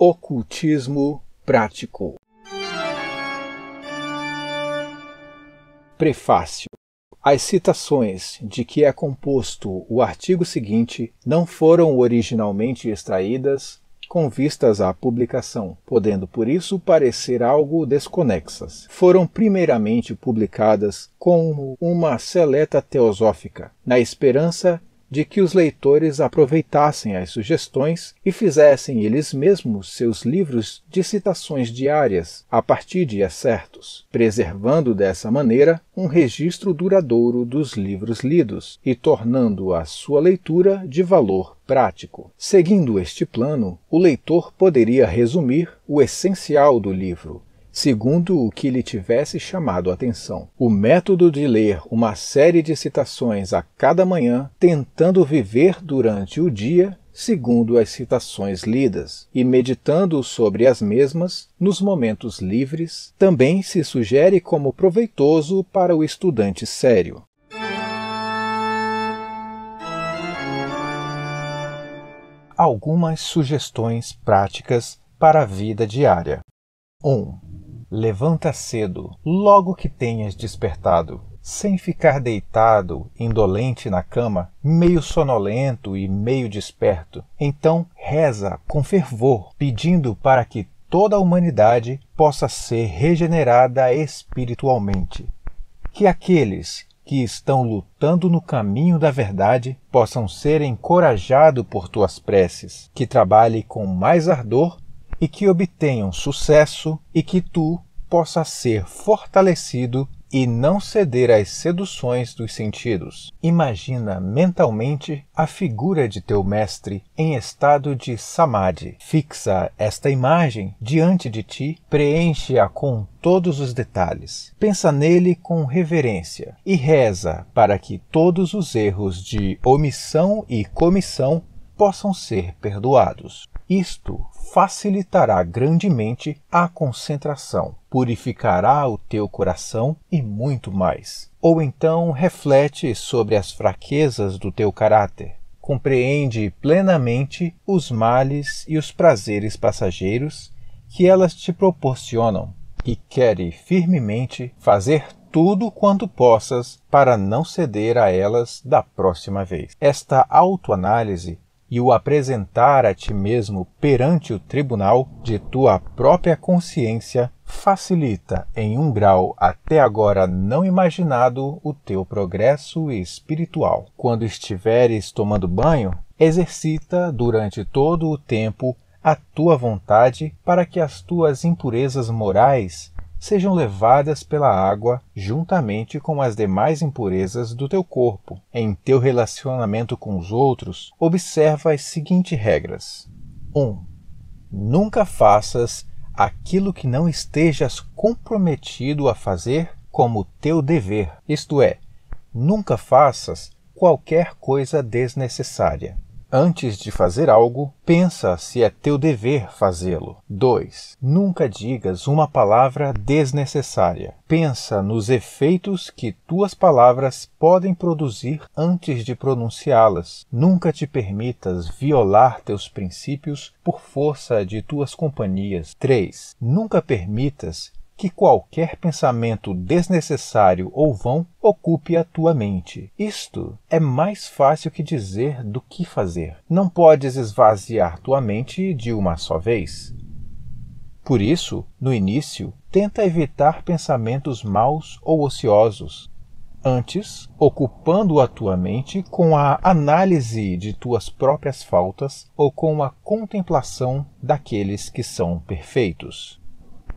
Ocultismo Prático. Prefácio. As citações de que é composto o artigo seguinte não foram originalmente extraídas com vistas à publicação, podendo por isso parecer algo desconexas. Foram primeiramente publicadas como uma seleta teosófica, na esperança de que os leitores aproveitassem as sugestões e fizessem eles mesmos seus livros de citações diárias a partir de excertos, preservando dessa maneira um registro duradouro dos livros lidos e tornando a sua leitura de valor prático. Seguindo este plano, o leitor poderia resumir o essencial do livro, segundo o que lhe tivesse chamado a atenção. O método de ler uma série de citações a cada manhã, tentando viver durante o dia segundo as citações lidas, e meditando sobre as mesmas nos momentos livres, também se sugere como proveitoso para o estudante sério. Algumas sugestões práticas para a vida diária. 1. Um, Levanta cedo, logo que tenhas despertado, sem ficar deitado, indolente na cama, meio sonolento e meio desperto. Então reza com fervor, pedindo para que toda a humanidade possa ser regenerada espiritualmente. Que aqueles que estão lutando no caminho da verdade possam ser encorajados por tuas preces, que trabalhe com mais ardor e que obtenham sucesso e que tu possas ser fortalecido e não ceder às seduções dos sentidos. Imagina mentalmente a figura de teu mestre em estado de samadhi. Fixa esta imagem diante de ti, preenche-a com todos os detalhes. Pensa nele com reverência e reza para que todos os erros de omissão e comissão possam ser perdoados. Isto facilitará grandemente a concentração, purificará o teu coração e muito mais. Ou então reflete sobre as fraquezas do teu caráter. Compreende plenamente os males e os prazeres passageiros que elas te proporcionam e quere firmemente fazer tudo quanto possas para não ceder a elas da próxima vez. Esta autoanálise e o apresentar a ti mesmo perante o tribunal de tua própria consciência facilita em um grau até agora não imaginado o teu progresso espiritual. Quando estiveres tomando banho, exercita durante todo o tempo a tua vontade para que as tuas impurezas morais sejam levadas pela água juntamente com as demais impurezas do teu corpo. Em teu relacionamento com os outros, observa as seguintes regras: 1. Um, nunca faças aquilo que não estejas comprometido a fazer como teu dever, isto é, nunca faças qualquer coisa desnecessária. Antes de fazer algo, pensa se é teu dever fazê-lo. 2. Nunca digas uma palavra desnecessária. Pensa nos efeitos que tuas palavras podem produzir antes de pronunciá-las. Nunca te permitas violar teus princípios por força de tuas companhias. 3. Nunca permitas que qualquer pensamento desnecessário ou vão ocupe a tua mente. Isto é mais fácil que dizer do que fazer. Não podes esvaziar tua mente de uma só vez. Por isso, no início, tenta evitar pensamentos maus ou ociosos. Antes, ocupando a tua mente com a análise de tuas próprias faltas ou com a contemplação daqueles que são perfeitos.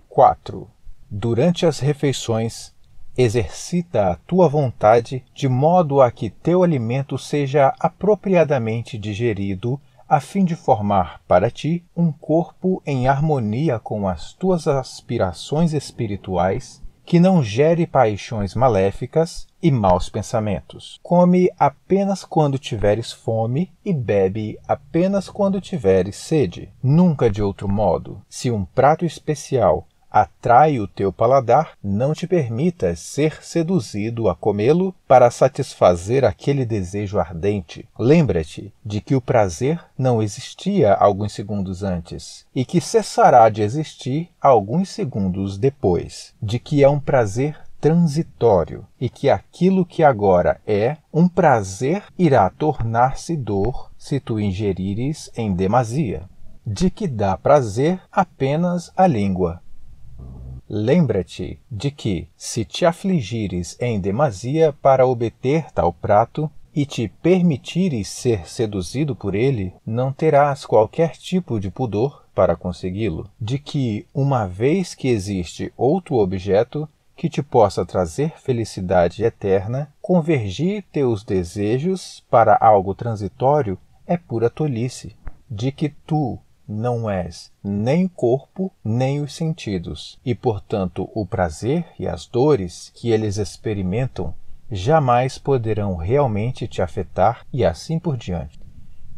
4 durante as refeições, exercita a tua vontade de modo a que teu alimento seja apropriadamente digerido, a fim de formar para ti um corpo em harmonia com as tuas aspirações espirituais, que não gere paixões maléficas e maus pensamentos. Come apenas quando tiveres fome e bebe apenas quando tiveres sede, nunca de outro modo. Se um prato especial atrai o teu paladar, não te permitas ser seduzido a comê-lo para satisfazer aquele desejo ardente. Lembra-te de que o prazer não existia alguns segundos antes e que cessará de existir alguns segundos depois, de que é um prazer transitório e que aquilo que agora é um prazer irá tornar-se dor se tu ingerires em demasia, de que dá prazer apenas a língua Lembra-te de que, se te afligires em demasia para obter tal prato, e te permitires ser seduzido por ele, não terás qualquer tipo de pudor para consegui-lo. De que, uma vez que existe outro objeto que te possa trazer felicidade eterna, convergir teus desejos para algo transitório é pura tolice. De que tu, não és nem o corpo, nem os sentidos, e portanto o prazer e as dores que eles experimentam jamais poderão realmente te afetar e assim por diante.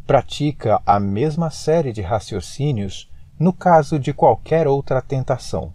Pratica a mesma série de raciocínios no caso de qualquer outra tentação.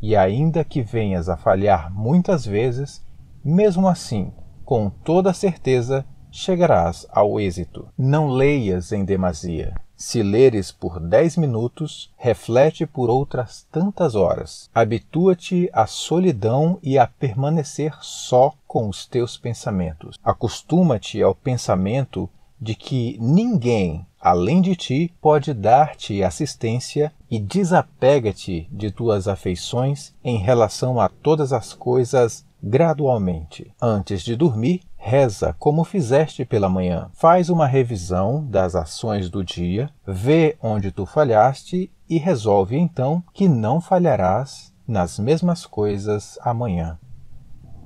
E ainda que venhas a falhar muitas vezes, mesmo assim, com toda certeza, chegarás ao êxito. Não leias em demasia. Se leres por dez minutos, reflete por outras tantas horas. Habitua-te à solidão e a permanecer só com os teus pensamentos. Acostuma-te ao pensamento de que ninguém, além de ti, pode dar-te assistência e desapega-te de tuas afeições em relação a todas as coisas gradualmente. Antes de dormir, Reza como fizeste pela manhã. Faz uma revisão das ações do dia, vê onde tu falhaste e resolve então que não falharás nas mesmas coisas amanhã.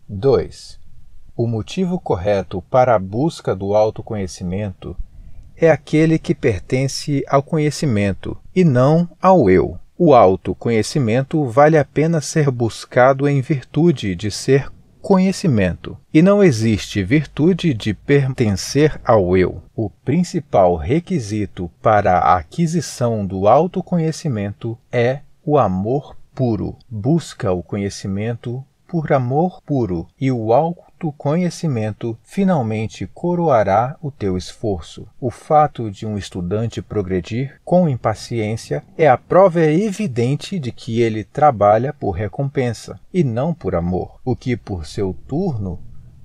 2. O motivo correto para a busca do autoconhecimento é aquele que pertence ao conhecimento e não ao eu. O autoconhecimento vale a pena ser buscado em virtude de ser conhecimento. E não existe virtude de pertencer ao eu. O principal requisito para a aquisição do autoconhecimento é o amor puro. Busca o conhecimento por amor puro, e o alto conhecimento finalmente coroará o teu esforço. O fato de um estudante progredir com impaciência é a prova evidente de que ele trabalha por recompensa e não por amor, o que, por seu turno,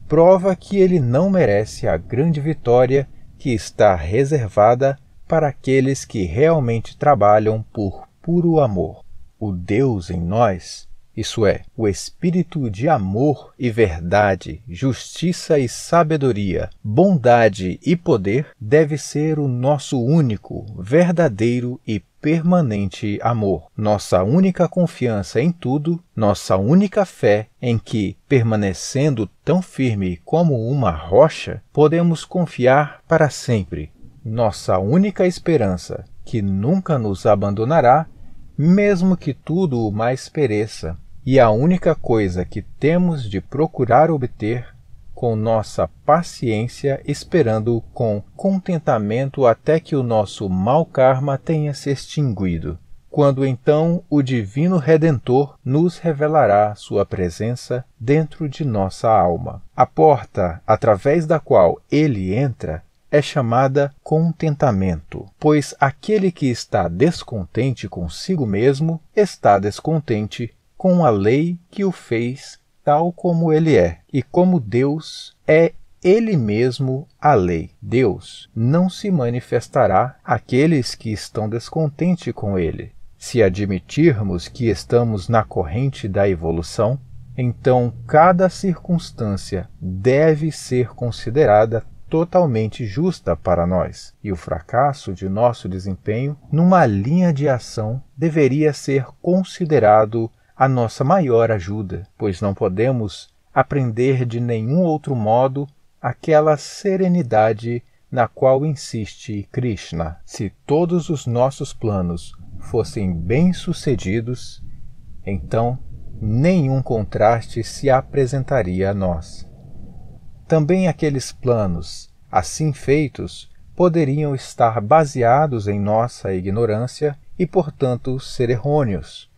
prova que ele não merece a grande vitória que está reservada para aqueles que realmente trabalham por puro amor. O Deus em nós isso é, o espírito de amor e verdade, justiça e sabedoria, bondade e poder, deve ser o nosso único, verdadeiro e permanente amor, nossa única confiança em tudo, nossa única fé em que, permanecendo tão firme como uma rocha, podemos confiar para sempre, nossa única esperança, que nunca nos abandonará, mesmo que tudo o mais pereça e a única coisa que temos de procurar obter com nossa paciência, esperando com contentamento até que o nosso mau karma tenha se extinguido. Quando então o Divino Redentor nos revelará sua presença dentro de nossa alma. A porta através da qual ele entra é chamada contentamento, pois aquele que está descontente consigo mesmo está descontente com a lei que o fez tal como ele é. E como Deus é ele mesmo a lei. Deus não se manifestará àqueles que estão descontentes com ele. Se admitirmos que estamos na corrente da evolução, então cada circunstância deve ser considerada totalmente justa para nós, e o fracasso de nosso desempenho numa linha de ação deveria ser considerado a nossa maior ajuda, pois não podemos aprender de nenhum outro modo aquela serenidade na qual insiste Krishna. Se todos os nossos planos fossem bem-sucedidos, então nenhum contraste se apresentaria a nós. Também aqueles planos, assim feitos, poderiam estar baseados em nossa ignorância e, portanto, ser errôneos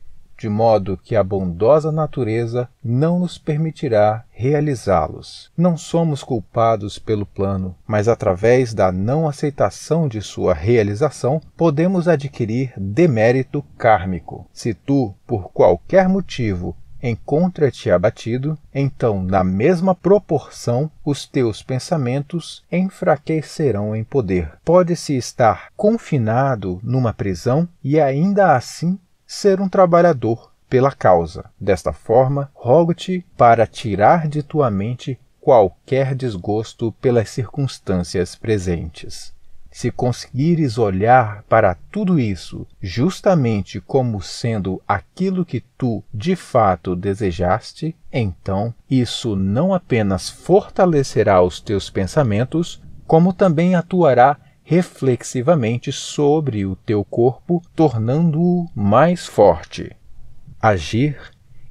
de modo que a bondosa natureza não nos permitirá realizá-los. Não somos culpados pelo plano, mas através da não aceitação de sua realização, podemos adquirir demérito kármico. Se tu, por qualquer motivo, encontra-te abatido, então, na mesma proporção, os teus pensamentos enfraquecerão em poder. Pode-se estar confinado numa prisão e ainda assim ser um trabalhador pela causa. Desta forma, rogo-te para tirar de tua mente qualquer desgosto pelas circunstâncias presentes. Se conseguires olhar para tudo isso justamente como sendo aquilo que tu de fato desejaste, então isso não apenas fortalecerá os teus pensamentos, como também atuará reflexivamente sobre o teu corpo, tornando-o mais forte. Agir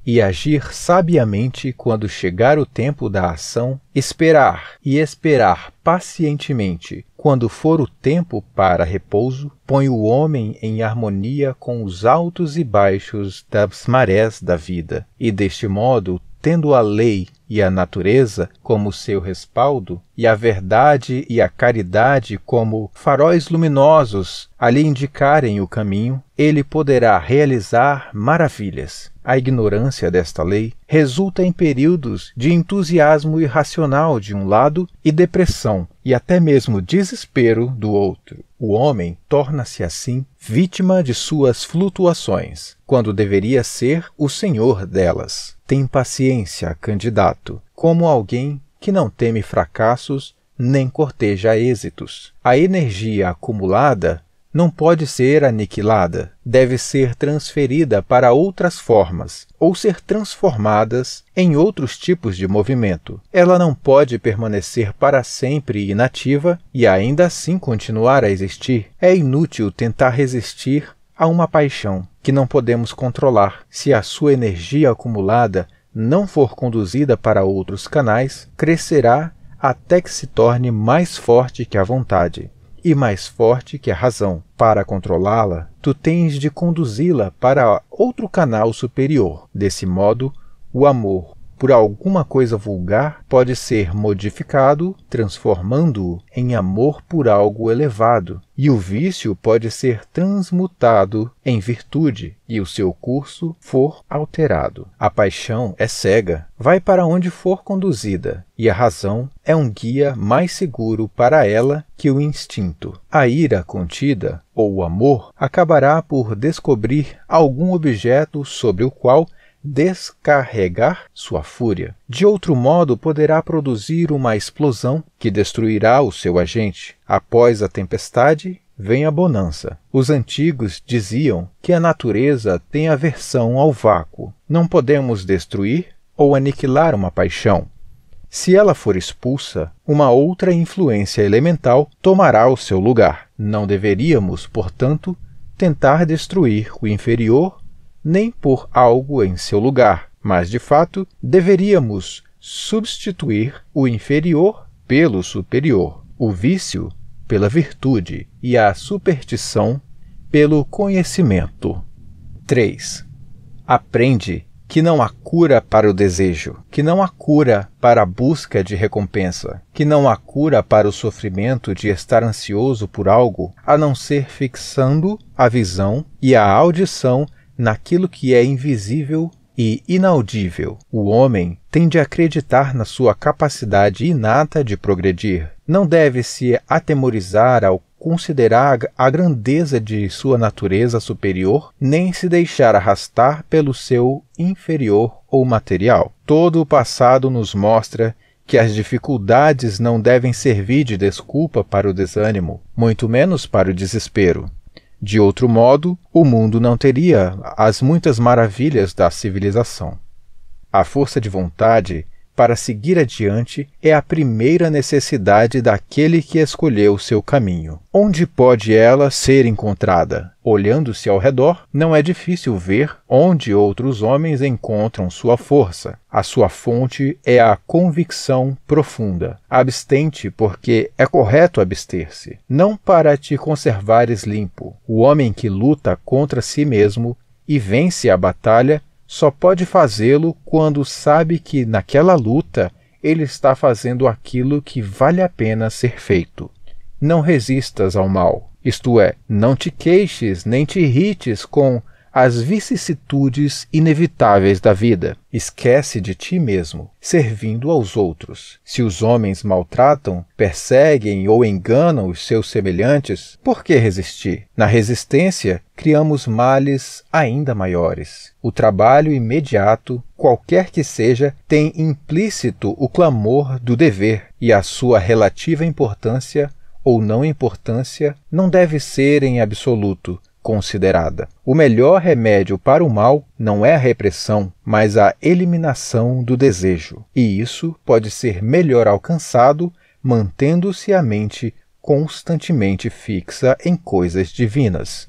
e agir sabiamente quando chegar o tempo da ação, esperar e esperar pacientemente quando for o tempo para repouso, põe o homem em harmonia com os altos e baixos das marés da vida, e deste modo, tendo a lei e a natureza como seu respaldo, e a verdade e a caridade como faróis luminosos a lhe indicarem o caminho, ele poderá realizar maravilhas. A ignorância desta lei resulta em períodos de entusiasmo irracional de um lado e depressão e até mesmo desespero do outro. O homem torna-se assim vítima de suas flutuações, quando deveria ser o senhor delas. Tem paciência, candidato, como alguém que não teme fracassos nem corteja êxitos. A energia acumulada não pode ser aniquilada, deve ser transferida para outras formas ou ser transformadas em outros tipos de movimento. Ela não pode permanecer para sempre inativa e ainda assim continuar a existir. É inútil tentar resistir a uma paixão que não podemos controlar se a sua energia acumulada não for conduzida para outros canais, crescerá até que se torne mais forte que a vontade e mais forte que a razão. Para controlá-la, tu tens de conduzi-la para outro canal superior. Desse modo, o amor por alguma coisa vulgar pode ser modificado, transformando-o em amor por algo elevado, e o vício pode ser transmutado em virtude, e o seu curso for alterado. A paixão é cega, vai para onde for conduzida, e a razão é um guia mais seguro para ela que o instinto. A ira contida, ou o amor, acabará por descobrir algum objeto sobre o qual descarregar sua fúria. De outro modo, poderá produzir uma explosão que destruirá o seu agente. Após a tempestade, vem a bonança. Os antigos diziam que a natureza tem aversão ao vácuo. Não podemos destruir ou aniquilar uma paixão. Se ela for expulsa, uma outra influência elemental tomará o seu lugar. Não deveríamos, portanto, tentar destruir o inferior nem por algo em seu lugar, mas de fato deveríamos substituir o inferior pelo superior, o vício pela virtude e a superstição pelo conhecimento. 3. Aprende que não há cura para o desejo, que não há cura para a busca de recompensa, que não há cura para o sofrimento de estar ansioso por algo, a não ser fixando a visão e a audição naquilo que é invisível e inaudível. O homem tende a acreditar na sua capacidade inata de progredir. Não deve se atemorizar ao considerar a grandeza de sua natureza superior, nem se deixar arrastar pelo seu inferior ou material. Todo o passado nos mostra que as dificuldades não devem servir de desculpa para o desânimo, muito menos para o desespero. De outro modo, o mundo não teria as muitas maravilhas da civilização. A força de vontade para seguir adiante é a primeira necessidade daquele que escolheu seu caminho. Onde pode ela ser encontrada? Olhando-se ao redor, não é difícil ver onde outros homens encontram sua força. A sua fonte é a convicção profunda. Abstente, porque é correto abster-se, não para te conservares limpo. O homem que luta contra si mesmo e vence a batalha só pode fazê-lo quando sabe que naquela luta ele está fazendo aquilo que vale a pena ser feito. Não resistas ao mal, isto é, não te queixes nem te irrites com as vicissitudes inevitáveis da vida. Esquece de ti mesmo, servindo aos outros. Se os homens maltratam, perseguem ou enganam os seus semelhantes, por que resistir? Na resistência, criamos males ainda maiores. O trabalho imediato, qualquer que seja, tem implícito o clamor do dever e a sua relativa importância ou não importância não deve ser em absoluto considerada. O melhor remédio para o mal não é a repressão, mas a eliminação do desejo. E isso pode ser melhor alcançado mantendo-se a mente constantemente fixa em coisas divinas.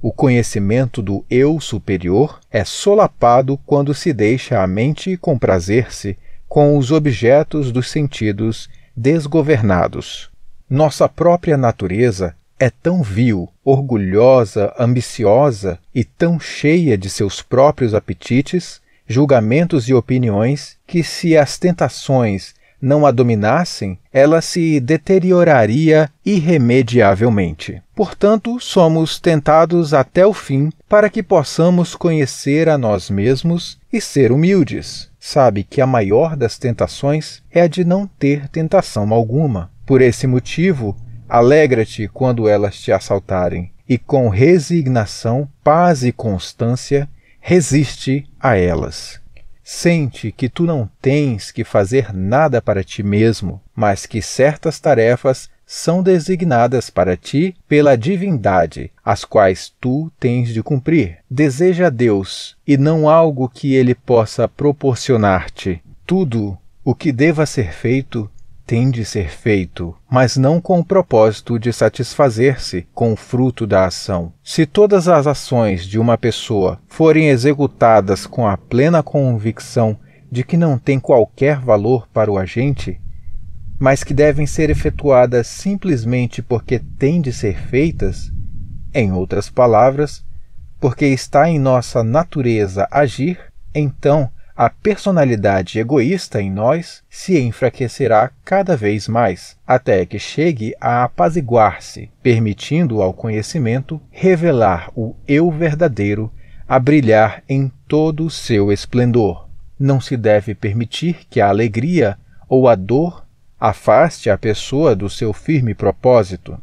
O conhecimento do eu superior é solapado quando se deixa a mente comprazer-se com os objetos dos sentidos desgovernados. Nossa própria natureza é tão vil, orgulhosa, ambiciosa e tão cheia de seus próprios apetites, julgamentos e opiniões que, se as tentações não a dominassem, ela se deterioraria irremediavelmente. Portanto, somos tentados até o fim para que possamos conhecer a nós mesmos e ser humildes. Sabe que a maior das tentações é a de não ter tentação alguma. Por esse motivo, Alegra-te quando elas te assaltarem, e com resignação, paz e constância, resiste a elas. Sente que tu não tens que fazer nada para ti mesmo, mas que certas tarefas são designadas para ti pela divindade, as quais tu tens de cumprir. Deseja a Deus, e não algo que ele possa proporcionar-te. Tudo o que deva ser feito de ser feito, mas não com o propósito de satisfazer-se com o fruto da ação. Se todas as ações de uma pessoa forem executadas com a plena convicção de que não tem qualquer valor para o agente, mas que devem ser efetuadas simplesmente porque têm de ser feitas, em outras palavras, porque está em nossa natureza agir, então a personalidade egoísta em nós se enfraquecerá cada vez mais, até que chegue a apaziguar-se, permitindo ao conhecimento revelar o eu verdadeiro a brilhar em todo o seu esplendor. Não se deve permitir que a alegria ou a dor afaste a pessoa do seu firme propósito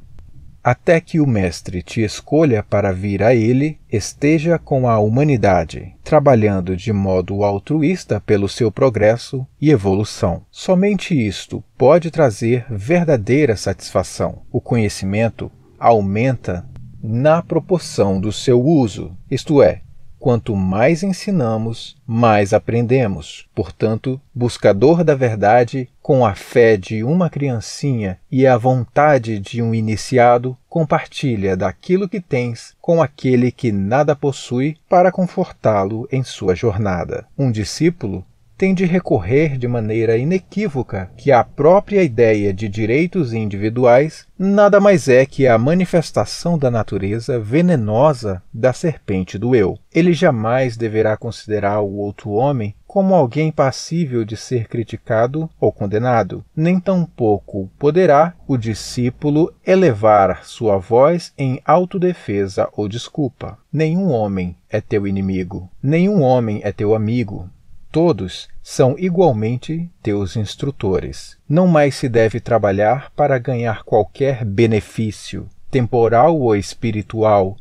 até que o Mestre te escolha para vir a Ele, esteja com a humanidade, trabalhando de modo altruísta pelo seu progresso e evolução. Somente isto pode trazer verdadeira satisfação. O conhecimento aumenta na proporção do seu uso, isto é, Quanto mais ensinamos, mais aprendemos. Portanto, buscador da verdade, com a fé de uma criancinha e a vontade de um iniciado, compartilha daquilo que tens com aquele que nada possui para confortá-lo em sua jornada. Um discípulo tem de recorrer de maneira inequívoca que a própria ideia de direitos individuais nada mais é que a manifestação da natureza venenosa da serpente do eu. Ele jamais deverá considerar o outro homem como alguém passível de ser criticado ou condenado, nem tampouco poderá o discípulo elevar sua voz em autodefesa ou desculpa. Nenhum homem é teu inimigo, nenhum homem é teu amigo, todos são igualmente teus instrutores. Não mais se deve trabalhar para ganhar qualquer benefício, temporal ou espiritual,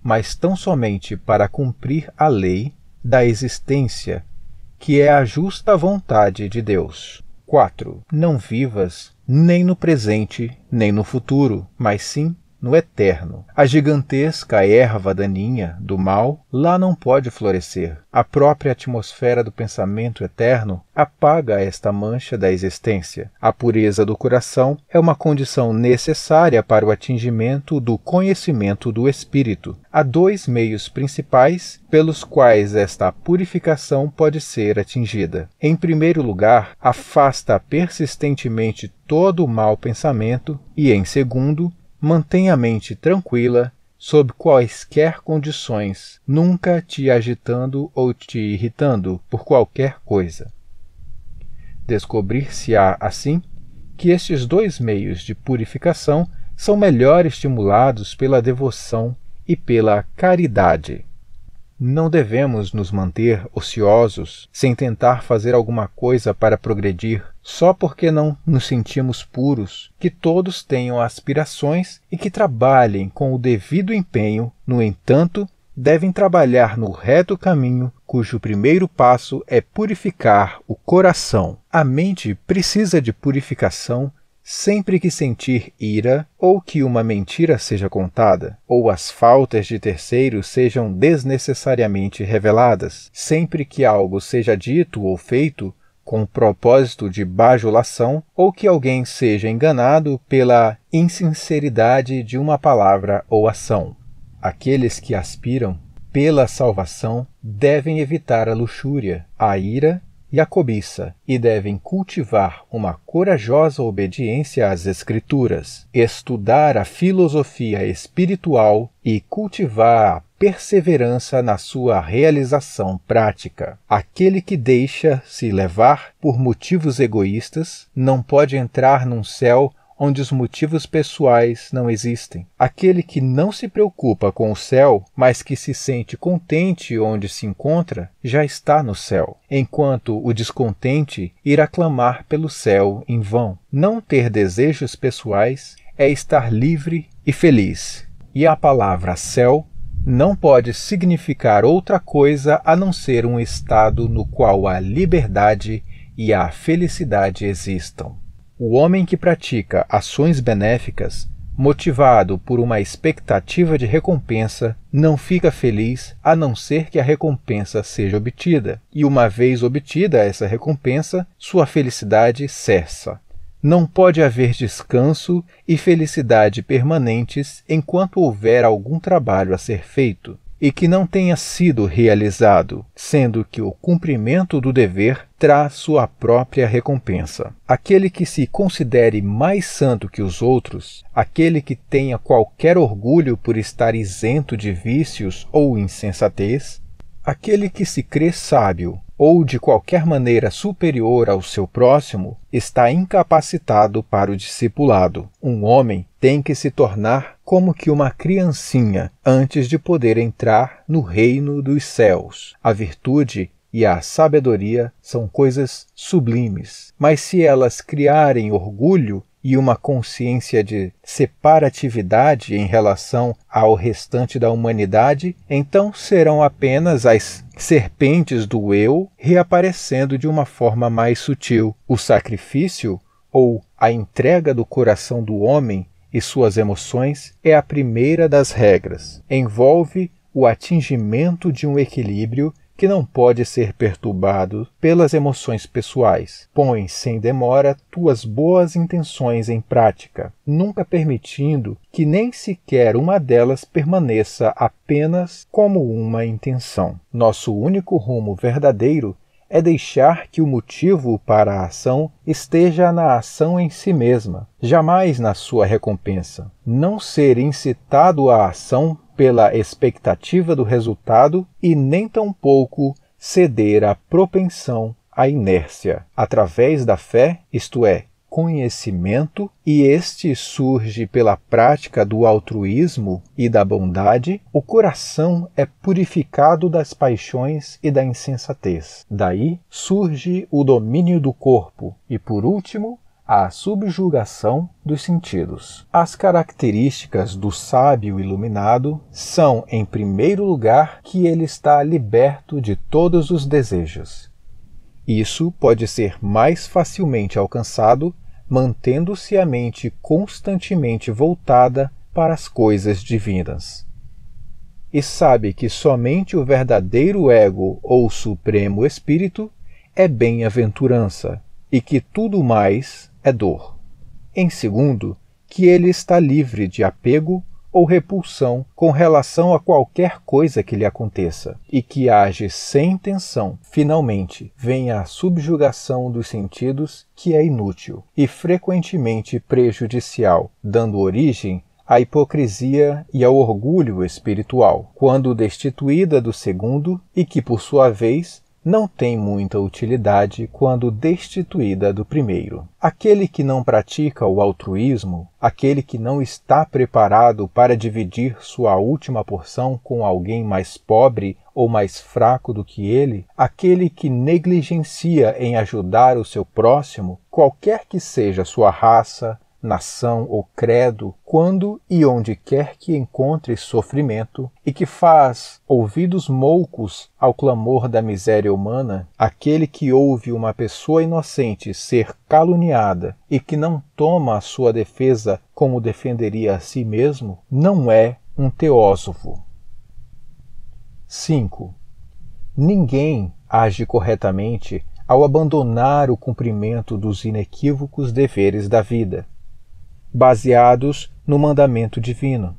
mas tão somente para cumprir a lei da existência, que é a justa vontade de Deus. 4. Não vivas nem no presente, nem no futuro, mas sim no eterno. A gigantesca erva daninha do mal lá não pode florescer. A própria atmosfera do pensamento eterno apaga esta mancha da existência. A pureza do coração é uma condição necessária para o atingimento do conhecimento do espírito. Há dois meios principais pelos quais esta purificação pode ser atingida. Em primeiro lugar, afasta persistentemente todo o mau pensamento e, em segundo, Mantenha a mente tranquila, sob quaisquer condições, nunca te agitando ou te irritando por qualquer coisa. Descobrir-se-á, assim, que estes dois meios de purificação são melhor estimulados pela devoção e pela caridade. Não devemos nos manter ociosos sem tentar fazer alguma coisa para progredir, só porque não nos sentimos puros, que todos tenham aspirações e que trabalhem com o devido empenho, no entanto, devem trabalhar no reto caminho, cujo primeiro passo é purificar o coração. A mente precisa de purificação Sempre que sentir ira, ou que uma mentira seja contada, ou as faltas de terceiros sejam desnecessariamente reveladas, sempre que algo seja dito ou feito com propósito de bajulação, ou que alguém seja enganado pela insinceridade de uma palavra ou ação. Aqueles que aspiram pela salvação devem evitar a luxúria, a ira e a cobiça, e devem cultivar uma corajosa obediência às Escrituras, estudar a filosofia espiritual e cultivar a perseverança na sua realização prática. Aquele que deixa se levar por motivos egoístas não pode entrar num céu onde os motivos pessoais não existem. Aquele que não se preocupa com o céu, mas que se sente contente onde se encontra, já está no céu, enquanto o descontente irá clamar pelo céu em vão. Não ter desejos pessoais é estar livre e feliz. E a palavra céu não pode significar outra coisa a não ser um estado no qual a liberdade e a felicidade existam. O homem que pratica ações benéficas, motivado por uma expectativa de recompensa, não fica feliz a não ser que a recompensa seja obtida, e uma vez obtida essa recompensa, sua felicidade cessa. Não pode haver descanso e felicidade permanentes enquanto houver algum trabalho a ser feito e que não tenha sido realizado, sendo que o cumprimento do dever traz sua própria recompensa. Aquele que se considere mais santo que os outros, aquele que tenha qualquer orgulho por estar isento de vícios ou insensatez, aquele que se crê sábio ou de qualquer maneira superior ao seu próximo, está incapacitado para o discipulado. Um homem tem que se tornar como que uma criancinha antes de poder entrar no reino dos céus. A virtude e a sabedoria são coisas sublimes, mas se elas criarem orgulho e uma consciência de separatividade em relação ao restante da humanidade, então serão apenas as serpentes do eu reaparecendo de uma forma mais sutil. O sacrifício ou a entrega do coração do homem e suas emoções é a primeira das regras. Envolve o atingimento de um equilíbrio que não pode ser perturbado pelas emoções pessoais. Põe sem demora tuas boas intenções em prática, nunca permitindo que nem sequer uma delas permaneça apenas como uma intenção. Nosso único rumo verdadeiro é deixar que o motivo para a ação esteja na ação em si mesma, jamais na sua recompensa. Não ser incitado à ação pela expectativa do resultado e nem tampouco ceder à propensão à inércia, através da fé, isto é, conhecimento, e este surge pela prática do altruísmo e da bondade, o coração é purificado das paixões e da insensatez. Daí surge o domínio do corpo e, por último, a subjugação dos sentidos. As características do sábio iluminado são, em primeiro lugar, que ele está liberto de todos os desejos. Isso pode ser mais facilmente alcançado mantendo-se a mente constantemente voltada para as coisas divinas. E sabe que somente o verdadeiro ego ou supremo espírito é bem-aventurança e que tudo mais é dor. Em segundo, que ele está livre de apego ou repulsão com relação a qualquer coisa que lhe aconteça, e que age sem intenção, finalmente vem a subjugação dos sentidos que é inútil e frequentemente prejudicial, dando origem à hipocrisia e ao orgulho espiritual, quando destituída do segundo e que, por sua vez, não tem muita utilidade quando destituída do primeiro. Aquele que não pratica o altruísmo, aquele que não está preparado para dividir sua última porção com alguém mais pobre ou mais fraco do que ele, aquele que negligencia em ajudar o seu próximo, qualquer que seja sua raça, nação ou credo, quando e onde quer que encontre sofrimento, e que faz ouvidos moucos ao clamor da miséria humana, aquele que ouve uma pessoa inocente ser caluniada e que não toma a sua defesa como defenderia a si mesmo, não é um teósofo. 5. Ninguém age corretamente ao abandonar o cumprimento dos inequívocos deveres da vida baseados no mandamento divino.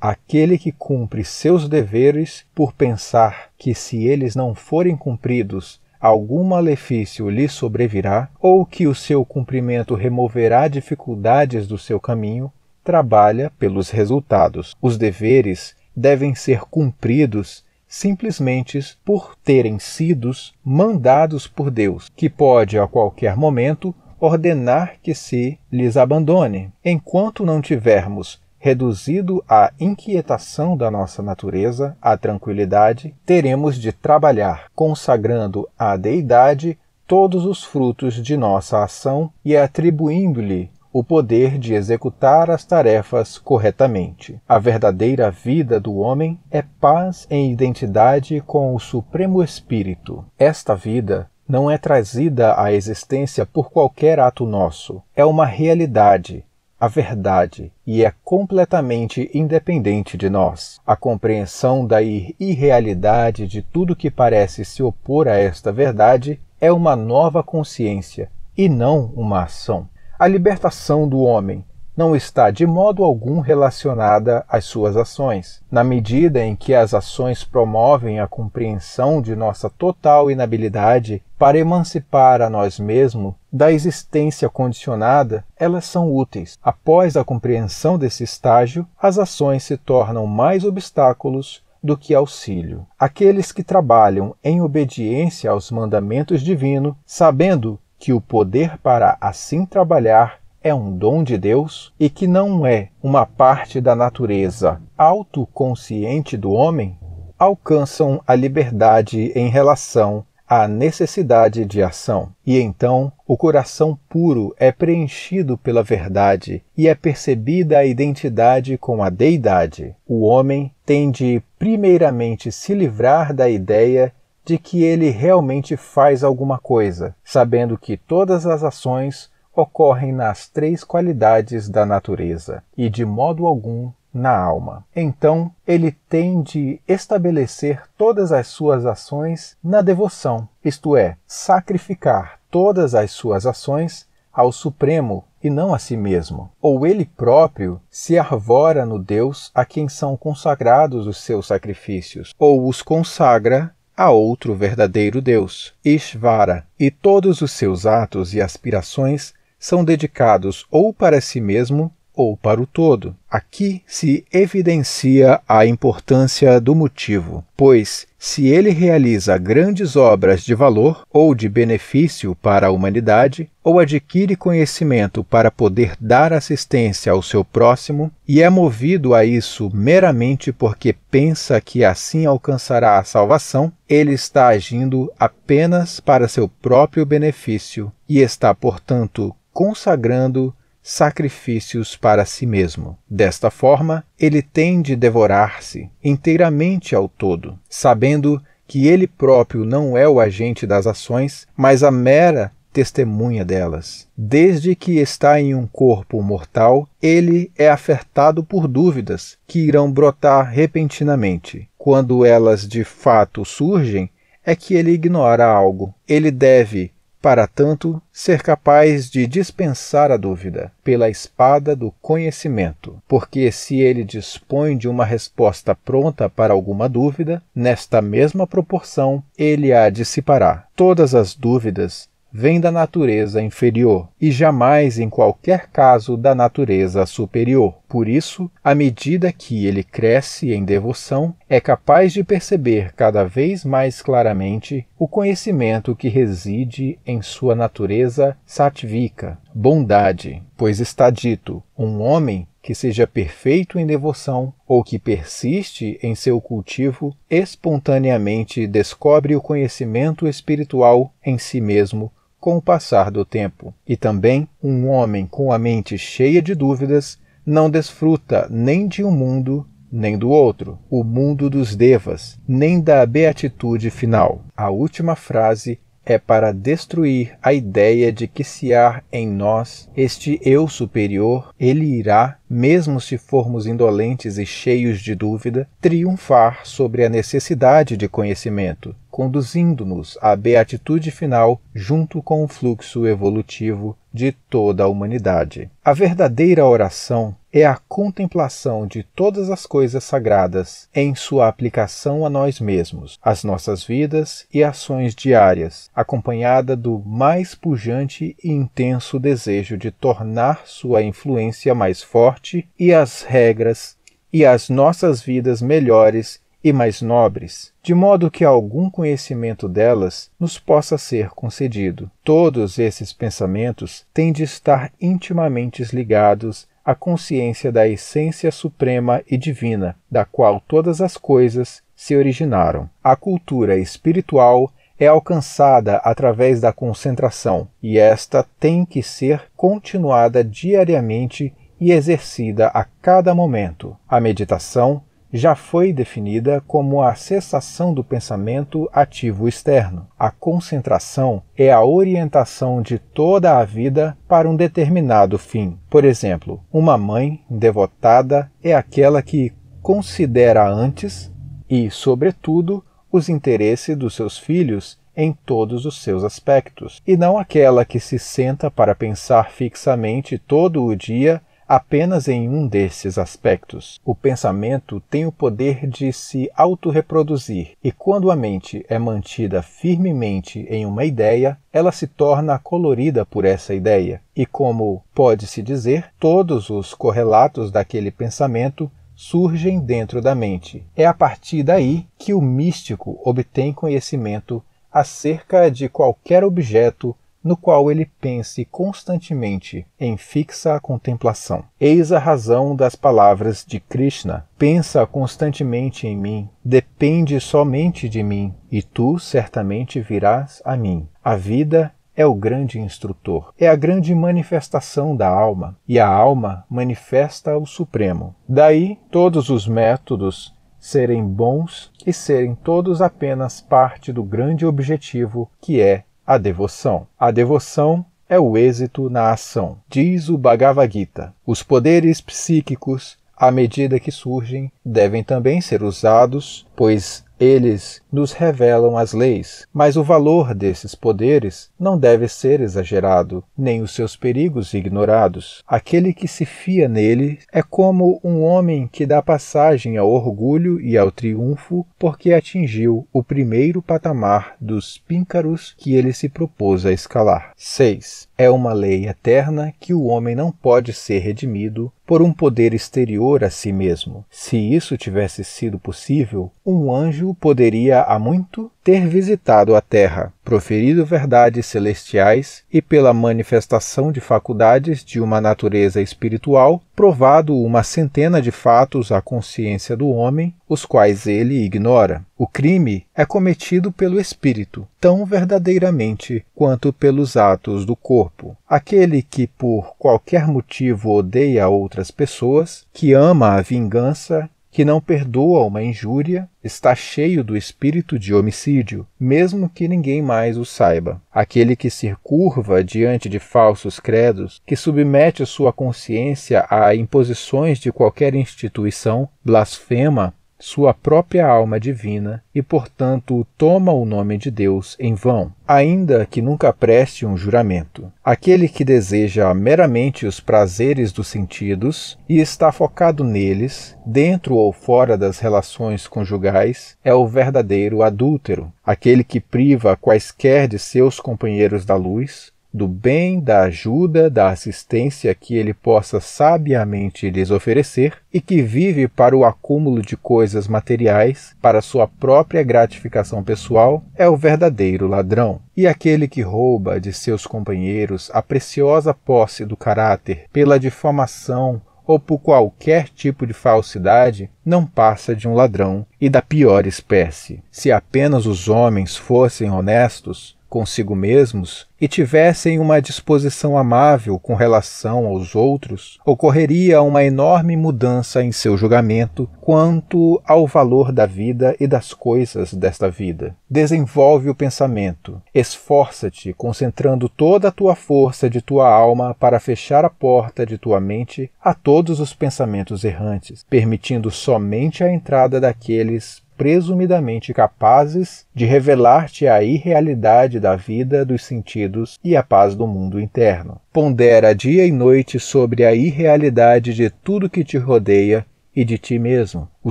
Aquele que cumpre seus deveres por pensar que, se eles não forem cumpridos, algum malefício lhe sobrevirá, ou que o seu cumprimento removerá dificuldades do seu caminho, trabalha pelos resultados. Os deveres devem ser cumpridos simplesmente por terem sido mandados por Deus, que pode a qualquer momento ordenar que se lhes abandone. Enquanto não tivermos reduzido a inquietação da nossa natureza à tranquilidade, teremos de trabalhar, consagrando à Deidade todos os frutos de nossa ação e atribuindo-lhe o poder de executar as tarefas corretamente. A verdadeira vida do homem é paz em identidade com o Supremo Espírito. Esta vida não é trazida à existência por qualquer ato nosso. É uma realidade, a verdade, e é completamente independente de nós. A compreensão da irrealidade de tudo que parece se opor a esta verdade é uma nova consciência e não uma ação. A libertação do homem não está de modo algum relacionada às suas ações. Na medida em que as ações promovem a compreensão de nossa total inabilidade para emancipar a nós mesmos da existência condicionada, elas são úteis. Após a compreensão desse estágio, as ações se tornam mais obstáculos do que auxílio. Aqueles que trabalham em obediência aos mandamentos divinos, sabendo que o poder para assim trabalhar é um dom de Deus e que não é uma parte da natureza autoconsciente do homem, alcançam a liberdade em relação à necessidade de ação. E então o coração puro é preenchido pela verdade e é percebida a identidade com a deidade. O homem tem de primeiramente se livrar da ideia de que ele realmente faz alguma coisa, sabendo que todas as ações ocorrem nas três qualidades da natureza e de modo algum na alma. Então, ele tem de estabelecer todas as suas ações na devoção, isto é, sacrificar todas as suas ações ao Supremo e não a si mesmo. Ou ele próprio se arvora no Deus a quem são consagrados os seus sacrifícios, ou os consagra a outro verdadeiro Deus, Ishvara, e todos os seus atos e aspirações são dedicados ou para si mesmo ou para o todo. Aqui se evidencia a importância do motivo, pois, se ele realiza grandes obras de valor ou de benefício para a humanidade, ou adquire conhecimento para poder dar assistência ao seu próximo, e é movido a isso meramente porque pensa que assim alcançará a salvação, ele está agindo apenas para seu próprio benefício e está, portanto, consagrando sacrifícios para si mesmo. Desta forma, ele tem de devorar-se inteiramente ao todo, sabendo que ele próprio não é o agente das ações, mas a mera testemunha delas. Desde que está em um corpo mortal, ele é afetado por dúvidas que irão brotar repentinamente. Quando elas de fato surgem, é que ele ignora algo. Ele deve para tanto, ser capaz de dispensar a dúvida pela espada do conhecimento, porque se ele dispõe de uma resposta pronta para alguma dúvida, nesta mesma proporção ele a dissipará. Todas as dúvidas vem da natureza inferior e jamais em qualquer caso da natureza superior. Por isso, à medida que ele cresce em devoção, é capaz de perceber cada vez mais claramente o conhecimento que reside em sua natureza satvika, bondade, pois está dito: um homem que seja perfeito em devoção ou que persiste em seu cultivo espontaneamente descobre o conhecimento espiritual em si mesmo com o passar do tempo. E também, um homem com a mente cheia de dúvidas não desfruta nem de um mundo nem do outro, o mundo dos devas, nem da beatitude final. A última frase é para destruir a ideia de que se há em nós este eu superior, ele irá, mesmo se formos indolentes e cheios de dúvida, triunfar sobre a necessidade de conhecimento conduzindo-nos à beatitude final junto com o fluxo evolutivo de toda a humanidade. A verdadeira oração é a contemplação de todas as coisas sagradas em sua aplicação a nós mesmos, às nossas vidas e ações diárias, acompanhada do mais pujante e intenso desejo de tornar sua influência mais forte e as regras e as nossas vidas melhores e mais nobres, de modo que algum conhecimento delas nos possa ser concedido. Todos esses pensamentos têm de estar intimamente ligados à consciência da essência suprema e divina, da qual todas as coisas se originaram. A cultura espiritual é alcançada através da concentração, e esta tem que ser continuada diariamente e exercida a cada momento. A meditação já foi definida como a cessação do pensamento ativo externo. A concentração é a orientação de toda a vida para um determinado fim. Por exemplo, uma mãe devotada é aquela que considera antes e, sobretudo, os interesses dos seus filhos em todos os seus aspectos, e não aquela que se senta para pensar fixamente todo o dia Apenas em um desses aspectos, o pensamento tem o poder de se autorreproduzir, e quando a mente é mantida firmemente em uma ideia, ela se torna colorida por essa ideia, e como pode-se dizer, todos os correlatos daquele pensamento surgem dentro da mente. É a partir daí que o místico obtém conhecimento acerca de qualquer objeto no qual ele pense constantemente em fixa contemplação. Eis a razão das palavras de Krishna: Pensa constantemente em mim, depende somente de mim, e tu certamente virás a mim. A vida é o grande instrutor, é a grande manifestação da alma, e a alma manifesta o Supremo. Daí todos os métodos serem bons e serem todos apenas parte do grande objetivo que é a devoção. A devoção é o êxito na ação, diz o Bhagavad Gita. Os poderes psíquicos, à medida que surgem, devem também ser usados, pois eles nos revelam as leis, mas o valor desses poderes não deve ser exagerado, nem os seus perigos ignorados. Aquele que se fia nele é como um homem que dá passagem ao orgulho e ao triunfo porque atingiu o primeiro patamar dos píncaros que ele se propôs a escalar. 6 é uma lei eterna que o homem não pode ser redimido por um poder exterior a si mesmo. Se isso tivesse sido possível, um anjo poderia há muito ter visitado a terra, proferido verdades celestiais e, pela manifestação de faculdades de uma natureza espiritual, provado uma centena de fatos à consciência do homem, os quais ele ignora. O crime é cometido pelo espírito, tão verdadeiramente quanto pelos atos do corpo. Aquele que por qualquer motivo odeia outras pessoas, que ama a vingança, que não perdoa uma injúria, está cheio do espírito de homicídio, mesmo que ninguém mais o saiba. Aquele que se curva diante de falsos credos, que submete sua consciência a imposições de qualquer instituição, blasfema sua própria alma divina e, portanto, toma o nome de Deus em vão, ainda que nunca preste um juramento. Aquele que deseja meramente os prazeres dos sentidos e está focado neles, dentro ou fora das relações conjugais, é o verdadeiro adúltero. Aquele que priva quaisquer de seus companheiros da luz do bem, da ajuda, da assistência que ele possa sabiamente lhes oferecer e que vive para o acúmulo de coisas materiais para sua própria gratificação pessoal é o verdadeiro ladrão. E aquele que rouba de seus companheiros a preciosa posse do caráter pela difamação ou por qualquer tipo de falsidade, não passa de um ladrão e da pior espécie. Se apenas os homens fossem honestos, consigo mesmos e tivessem uma disposição amável com relação aos outros, ocorreria uma enorme mudança em seu julgamento quanto ao valor da vida e das coisas desta vida. Desenvolve o pensamento, esforça-te concentrando toda a tua força de tua alma para fechar a porta de tua mente a todos os pensamentos errantes, permitindo somente a entrada daqueles presumidamente capazes de revelar-te a irrealidade da vida, dos sentidos e a paz do mundo interno. Pondera dia e noite sobre a irrealidade de tudo que te rodeia e de ti mesmo. O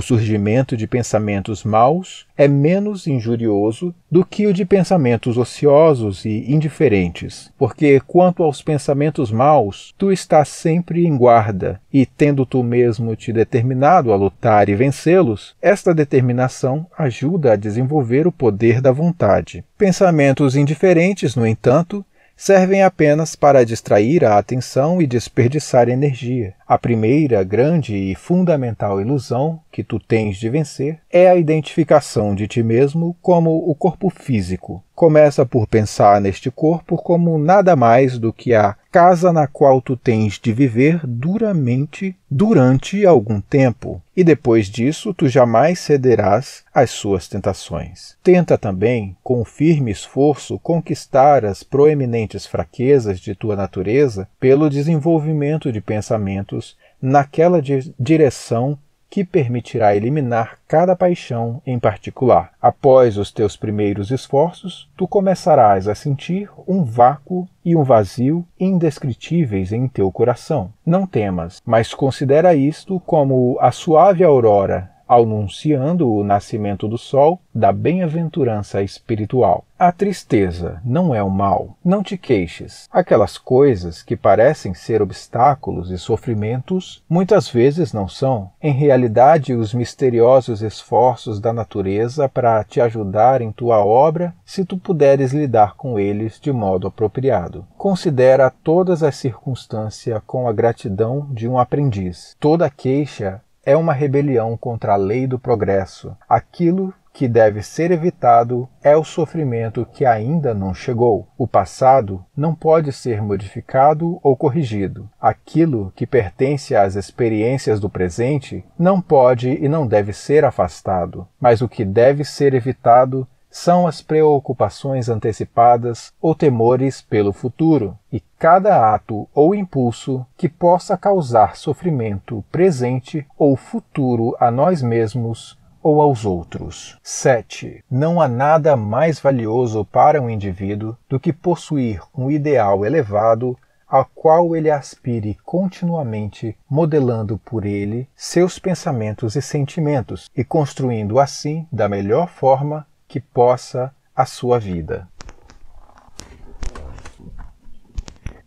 surgimento de pensamentos maus é menos injurioso do que o de pensamentos ociosos e indiferentes, porque quanto aos pensamentos maus, tu estás sempre em guarda, e tendo tu mesmo te determinado a lutar e vencê-los, esta determinação ajuda a desenvolver o poder da vontade. Pensamentos indiferentes, no entanto, servem apenas para distrair a atenção e desperdiçar energia. A primeira grande e fundamental ilusão que tu tens de vencer é a identificação de ti mesmo como o corpo físico começa por pensar neste corpo como nada mais do que a casa na qual tu tens de viver duramente durante algum tempo, e depois disso tu jamais cederás às suas tentações. Tenta também, com firme esforço, conquistar as proeminentes fraquezas de tua natureza pelo desenvolvimento de pensamentos naquela direção que permitirá eliminar cada paixão em particular. Após os teus primeiros esforços, tu começarás a sentir um vácuo e um vazio indescritíveis em teu coração. Não temas, mas considera isto como a suave aurora anunciando o nascimento do sol da bem-aventurança espiritual. A tristeza não é o mal. Não te queixes. Aquelas coisas que parecem ser obstáculos e sofrimentos muitas vezes não são. Em realidade, os misteriosos esforços da natureza para te ajudar em tua obra, se tu puderes lidar com eles de modo apropriado. Considera todas as circunstâncias com a gratidão de um aprendiz. Toda queixa é uma rebelião contra a lei do progresso. Aquilo que deve ser evitado é o sofrimento que ainda não chegou. O passado não pode ser modificado ou corrigido. Aquilo que pertence às experiências do presente não pode e não deve ser afastado, mas o que deve ser evitado são as preocupações antecipadas ou temores pelo futuro, e cada ato ou impulso que possa causar sofrimento presente ou futuro a nós mesmos ou aos outros. 7. Não há nada mais valioso para um indivíduo do que possuir um ideal elevado a qual ele aspire continuamente, modelando por ele seus pensamentos e sentimentos e construindo assim, da melhor forma, que possa a sua vida.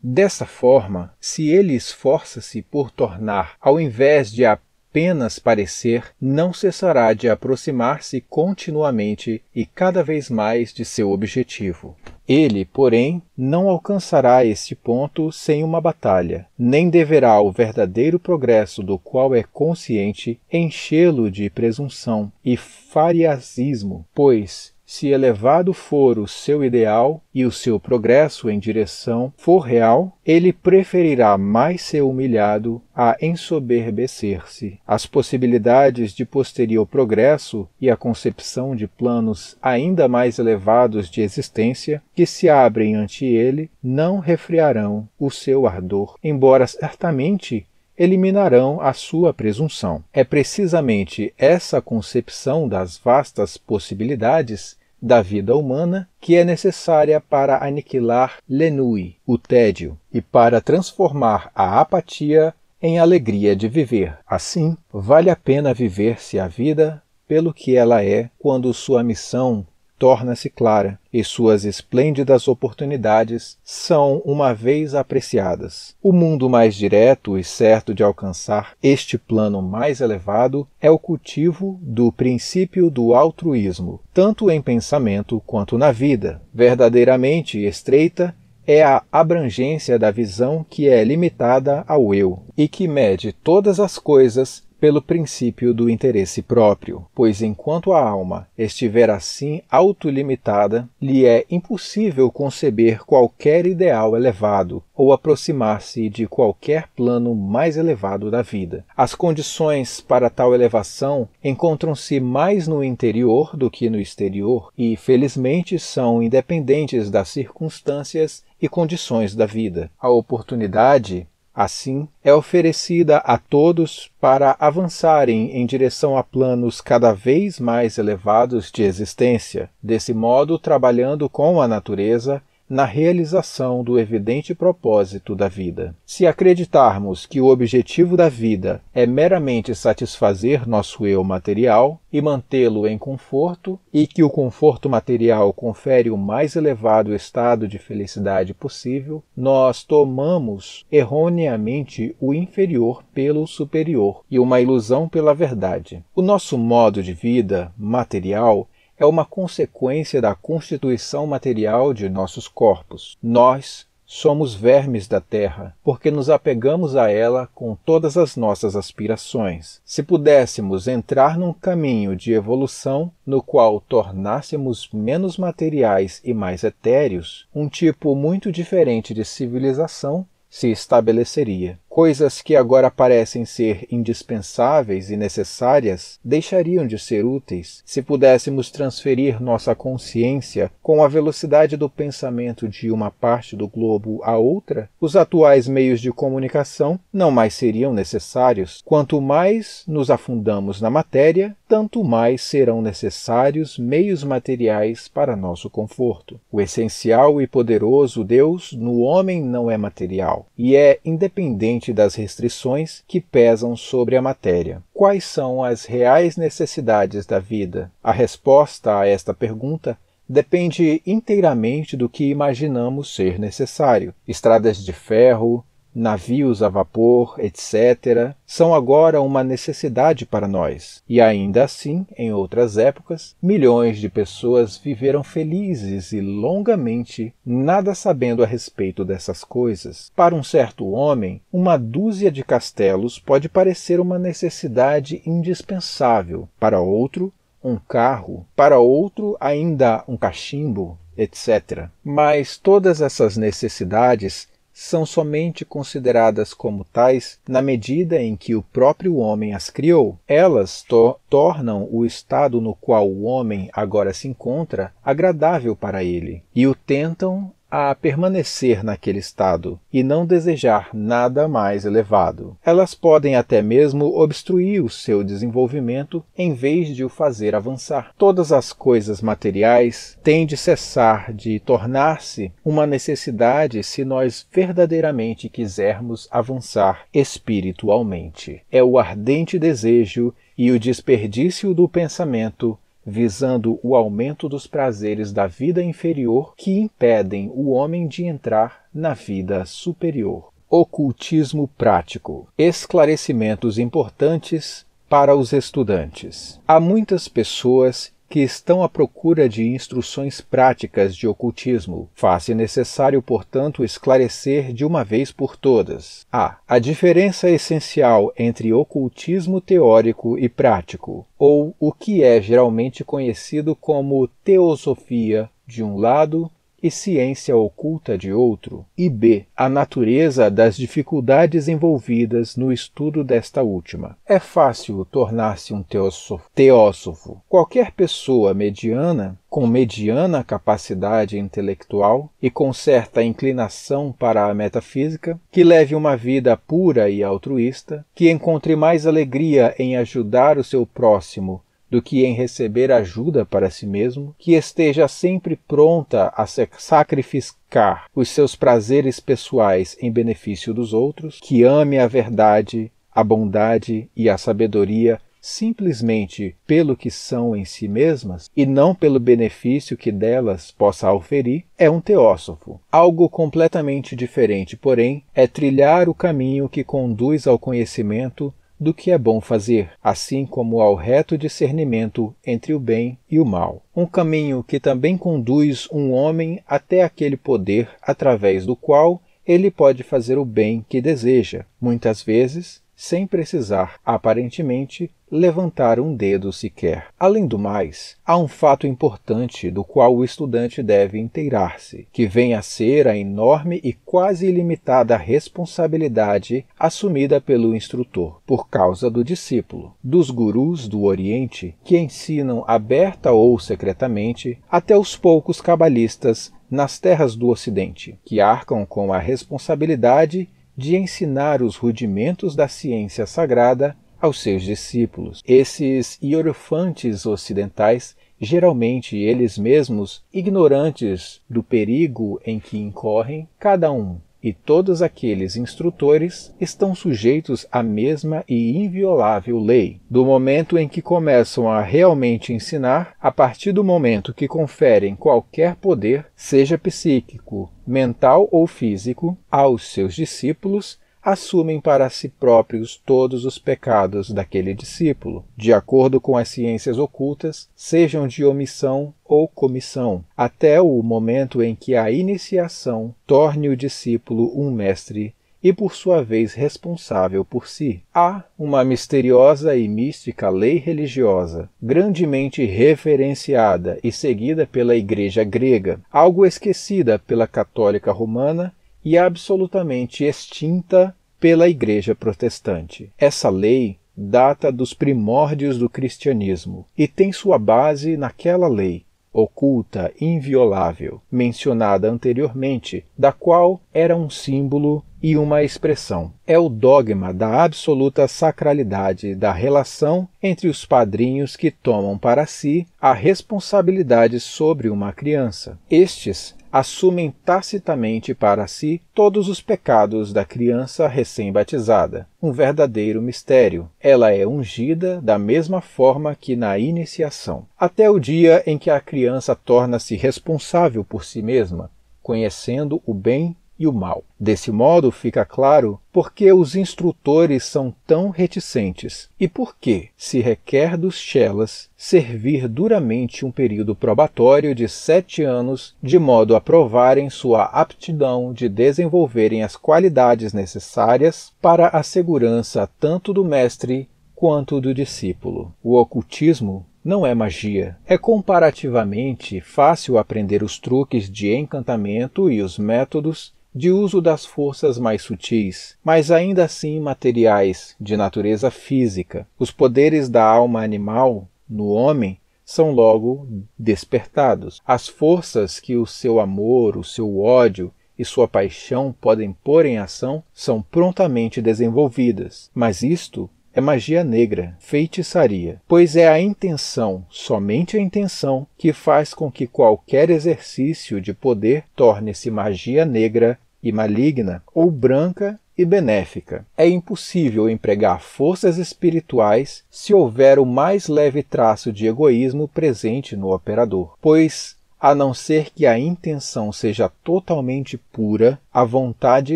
Dessa forma, se ele esforça-se por tornar, ao invés de a apenas parecer, não cessará de aproximar-se continuamente e cada vez mais de seu objetivo. Ele, porém, não alcançará este ponto sem uma batalha, nem deverá o verdadeiro progresso do qual é consciente enchê-lo de presunção e fariasismo, pois se elevado for o seu ideal e o seu progresso em direção for real, ele preferirá mais ser humilhado a ensoberbecer-se. As possibilidades de posterior progresso e a concepção de planos ainda mais elevados de existência que se abrem ante ele não refriarão o seu ardor, embora certamente eliminarão a sua presunção. É precisamente essa concepção das vastas possibilidades da vida humana que é necessária para aniquilar l'ennui, o tédio, e para transformar a apatia em alegria de viver. Assim, vale a pena viver-se a vida pelo que ela é quando sua missão torna-se clara e suas esplêndidas oportunidades são uma vez apreciadas. O mundo mais direto e certo de alcançar este plano mais elevado é o cultivo do princípio do altruísmo, tanto em pensamento quanto na vida. Verdadeiramente estreita é a abrangência da visão que é limitada ao eu e que mede todas as coisas pelo princípio do interesse próprio, pois enquanto a alma estiver assim autolimitada, lhe é impossível conceber qualquer ideal elevado ou aproximar-se de qualquer plano mais elevado da vida. As condições para tal elevação encontram-se mais no interior do que no exterior e, felizmente, são independentes das circunstâncias e condições da vida. A oportunidade Assim, é oferecida a todos para avançarem em direção a planos cada vez mais elevados de existência, desse modo trabalhando com a natureza na realização do evidente propósito da vida. Se acreditarmos que o objetivo da vida é meramente satisfazer nosso eu material e mantê-lo em conforto, e que o conforto material confere o mais elevado estado de felicidade possível, nós tomamos erroneamente o inferior pelo superior e uma ilusão pela verdade. O nosso modo de vida material é uma consequência da constituição material de nossos corpos. Nós somos vermes da terra, porque nos apegamos a ela com todas as nossas aspirações. Se pudéssemos entrar num caminho de evolução no qual tornássemos menos materiais e mais etéreos, um tipo muito diferente de civilização se estabeleceria. Coisas que agora parecem ser indispensáveis e necessárias deixariam de ser úteis se pudéssemos transferir nossa consciência com a velocidade do pensamento de uma parte do globo a outra, os atuais meios de comunicação não mais seriam necessários. Quanto mais nos afundamos na matéria, tanto mais serão necessários meios materiais para nosso conforto. O essencial e poderoso Deus no homem não é material e é independente das restrições que pesam sobre a matéria. Quais são as reais necessidades da vida? A resposta a esta pergunta depende inteiramente do que imaginamos ser necessário. Estradas de ferro, navios a vapor, etc., são agora uma necessidade para nós. E ainda assim, em outras épocas, milhões de pessoas viveram felizes e longamente, nada sabendo a respeito dessas coisas. Para um certo homem, uma dúzia de castelos pode parecer uma necessidade indispensável. Para outro, um carro, para outro, ainda um cachimbo, etc. Mas todas essas necessidades são somente consideradas como tais na medida em que o próprio homem as criou. Elas to tornam o estado no qual o homem agora se encontra agradável para ele e o tentam a permanecer naquele estado e não desejar nada mais elevado. Elas podem até mesmo obstruir o seu desenvolvimento em vez de o fazer avançar. Todas as coisas materiais têm de cessar de tornar-se uma necessidade se nós verdadeiramente quisermos avançar espiritualmente. É o ardente desejo e o desperdício do pensamento visando o aumento dos prazeres da vida inferior que impedem o homem de entrar na vida superior. Ocultismo prático. Esclarecimentos importantes para os estudantes. Há muitas pessoas que estão à procura de instruções práticas de ocultismo. Faz-se necessário, portanto, esclarecer de uma vez por todas a. a diferença essencial entre ocultismo teórico e prático, ou o que é geralmente conhecido como teosofia de um lado e ciência oculta de outro, e b. a natureza das dificuldades envolvidas no estudo desta última. É fácil tornar-se um teósofo. teósofo. Qualquer pessoa mediana com mediana capacidade intelectual e com certa inclinação para a metafísica, que leve uma vida pura e altruísta, que encontre mais alegria em ajudar o seu próximo do que em receber ajuda para si mesmo, que esteja sempre pronta a sacrificar os seus prazeres pessoais em benefício dos outros, que ame a verdade, a bondade e a sabedoria simplesmente pelo que são em si mesmas e não pelo benefício que delas possa oferir, é um teósofo. Algo completamente diferente, porém, é trilhar o caminho que conduz ao conhecimento do que é bom fazer, assim como ao reto discernimento entre o bem e o mal. Um caminho que também conduz um homem até aquele poder através do qual ele pode fazer o bem que deseja, muitas vezes sem precisar, aparentemente, levantar um dedo sequer. Além do mais, há um fato importante do qual o estudante deve inteirar-se, que vem a ser a enorme e quase ilimitada responsabilidade assumida pelo instrutor, por causa do discípulo, dos gurus do Oriente que ensinam aberta ou secretamente, até os poucos cabalistas nas terras do Ocidente, que arcam com a responsabilidade de ensinar os rudimentos da ciência sagrada aos seus discípulos. Esses hierofantes ocidentais, geralmente eles mesmos ignorantes do perigo em que incorrem, cada um e todos aqueles instrutores estão sujeitos à mesma e inviolável lei. Do momento em que começam a realmente ensinar, a partir do momento que conferem qualquer poder, seja psíquico, mental ou físico, aos seus discípulos, assumem para si próprios todos os pecados daquele discípulo, de acordo com as ciências ocultas, sejam de omissão ou comissão, até o momento em que a iniciação torne o discípulo um mestre e por sua vez responsável por si. Há uma misteriosa e mística lei religiosa, grandemente reverenciada e seguida pela Igreja grega, algo esquecida pela Católica Romana e absolutamente extinta pela Igreja Protestante. Essa lei data dos primórdios do cristianismo e tem sua base naquela lei, oculta, inviolável, mencionada anteriormente, da qual era um símbolo e uma expressão. É o dogma da absoluta sacralidade da relação entre os padrinhos que tomam para si a responsabilidade sobre uma criança. Estes assumem tacitamente para si todos os pecados da criança recém-batizada. Um verdadeiro mistério. Ela é ungida da mesma forma que na iniciação, até o dia em que a criança torna-se responsável por si mesma, conhecendo o bem e o mal. Desse modo, fica claro por que os instrutores são tão reticentes e por que se requer dos chelas servir duramente um período probatório de sete anos de modo a provarem sua aptidão de desenvolverem as qualidades necessárias para a segurança tanto do mestre quanto do discípulo. O ocultismo não é magia. É comparativamente fácil aprender os truques de encantamento e os métodos de uso das forças mais sutis, mas ainda assim materiais, de natureza física. Os poderes da alma animal, no homem, são logo despertados. As forças que o seu amor, o seu ódio e sua paixão podem pôr em ação são prontamente desenvolvidas, mas isto é magia negra, feitiçaria, pois é a intenção, somente a intenção, que faz com que qualquer exercício de poder torne-se magia negra e maligna, ou branca e benéfica. É impossível empregar forças espirituais se houver o mais leve traço de egoísmo presente no operador, pois a não ser que a intenção seja totalmente pura, a vontade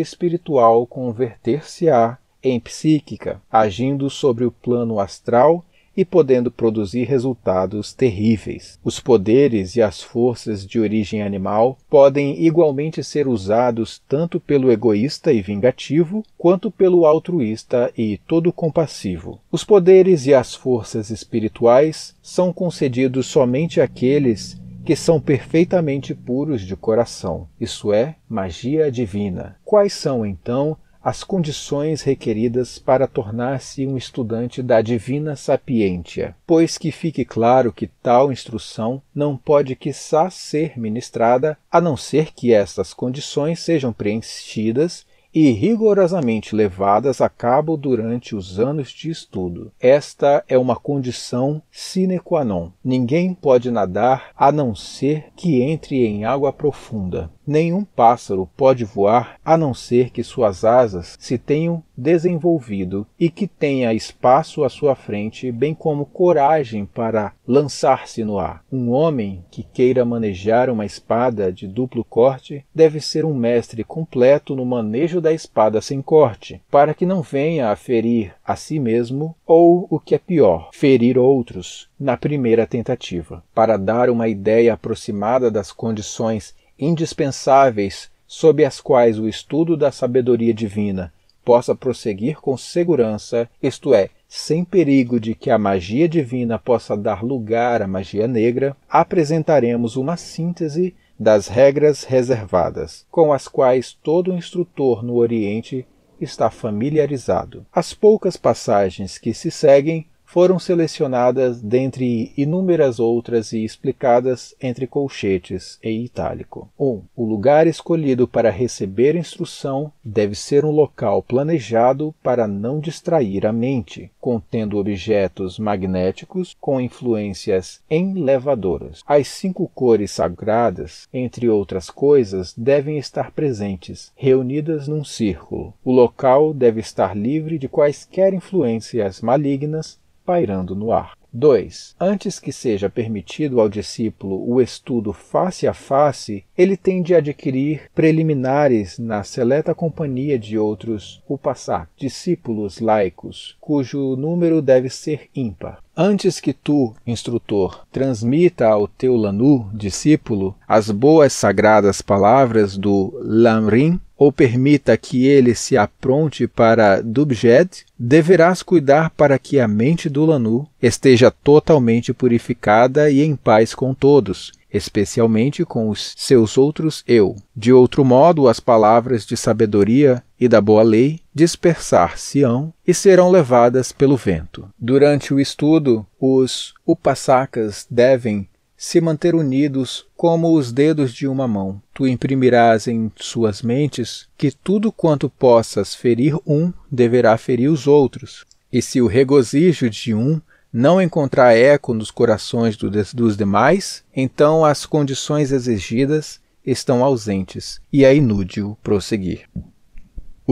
espiritual converter-se-á em psíquica, agindo sobre o plano astral e podendo produzir resultados terríveis. Os poderes e as forças de origem animal podem igualmente ser usados tanto pelo egoísta e vingativo, quanto pelo altruísta e todo compassivo. Os poderes e as forças espirituais são concedidos somente àqueles que são perfeitamente puros de coração, isso é, magia divina. Quais são, então, as condições requeridas para tornar-se um estudante da divina sapiência, pois que fique claro que tal instrução não pode quiçá ser ministrada a não ser que estas condições sejam preenchidas e rigorosamente levadas a cabo durante os anos de estudo. Esta é uma condição sine qua non. Ninguém pode nadar a não ser que entre em água profunda. Nenhum pássaro pode voar a não ser que suas asas se tenham desenvolvido e que tenha espaço à sua frente, bem como coragem para lançar-se no ar. Um homem que queira manejar uma espada de duplo corte deve ser um mestre completo no manejo da espada sem corte, para que não venha a ferir a si mesmo ou, o que é pior, ferir outros na primeira tentativa. Para dar uma ideia aproximada das condições indispensáveis sob as quais o estudo da sabedoria divina possa prosseguir com segurança, isto é, sem perigo de que a magia divina possa dar lugar à magia negra, apresentaremos uma síntese das regras reservadas, com as quais todo instrutor no Oriente está familiarizado. As poucas passagens que se seguem foram selecionadas dentre inúmeras outras e explicadas entre colchetes e itálico. 1. Um, o lugar escolhido para receber instrução deve ser um local planejado para não distrair a mente, contendo objetos magnéticos com influências enlevadoras. As cinco cores sagradas, entre outras coisas, devem estar presentes, reunidas num círculo. O local deve estar livre de quaisquer influências malignas pairando no ar. 2. Antes que seja permitido ao discípulo o estudo face a face, ele tem de adquirir preliminares na seleta companhia de outros o passar, discípulos laicos, cujo número deve ser ímpar. Antes que tu, instrutor, transmita ao teu Lanu, discípulo, as boas sagradas palavras do Lamrim, ou permita que ele se apronte para Dubjed, deverás cuidar para que a mente do Lanu esteja totalmente purificada e em paz com todos, especialmente com os seus outros eu. De outro modo, as palavras de sabedoria e da boa lei dispersar-se-ão e serão levadas pelo vento. Durante o estudo, os Upasakas devem se manter unidos como os dedos de uma mão. Tu imprimirás em suas mentes que tudo quanto possas ferir um deverá ferir os outros. E se o regozijo de um não encontrar eco nos corações dos demais, então as condições exigidas estão ausentes e é inútil prosseguir.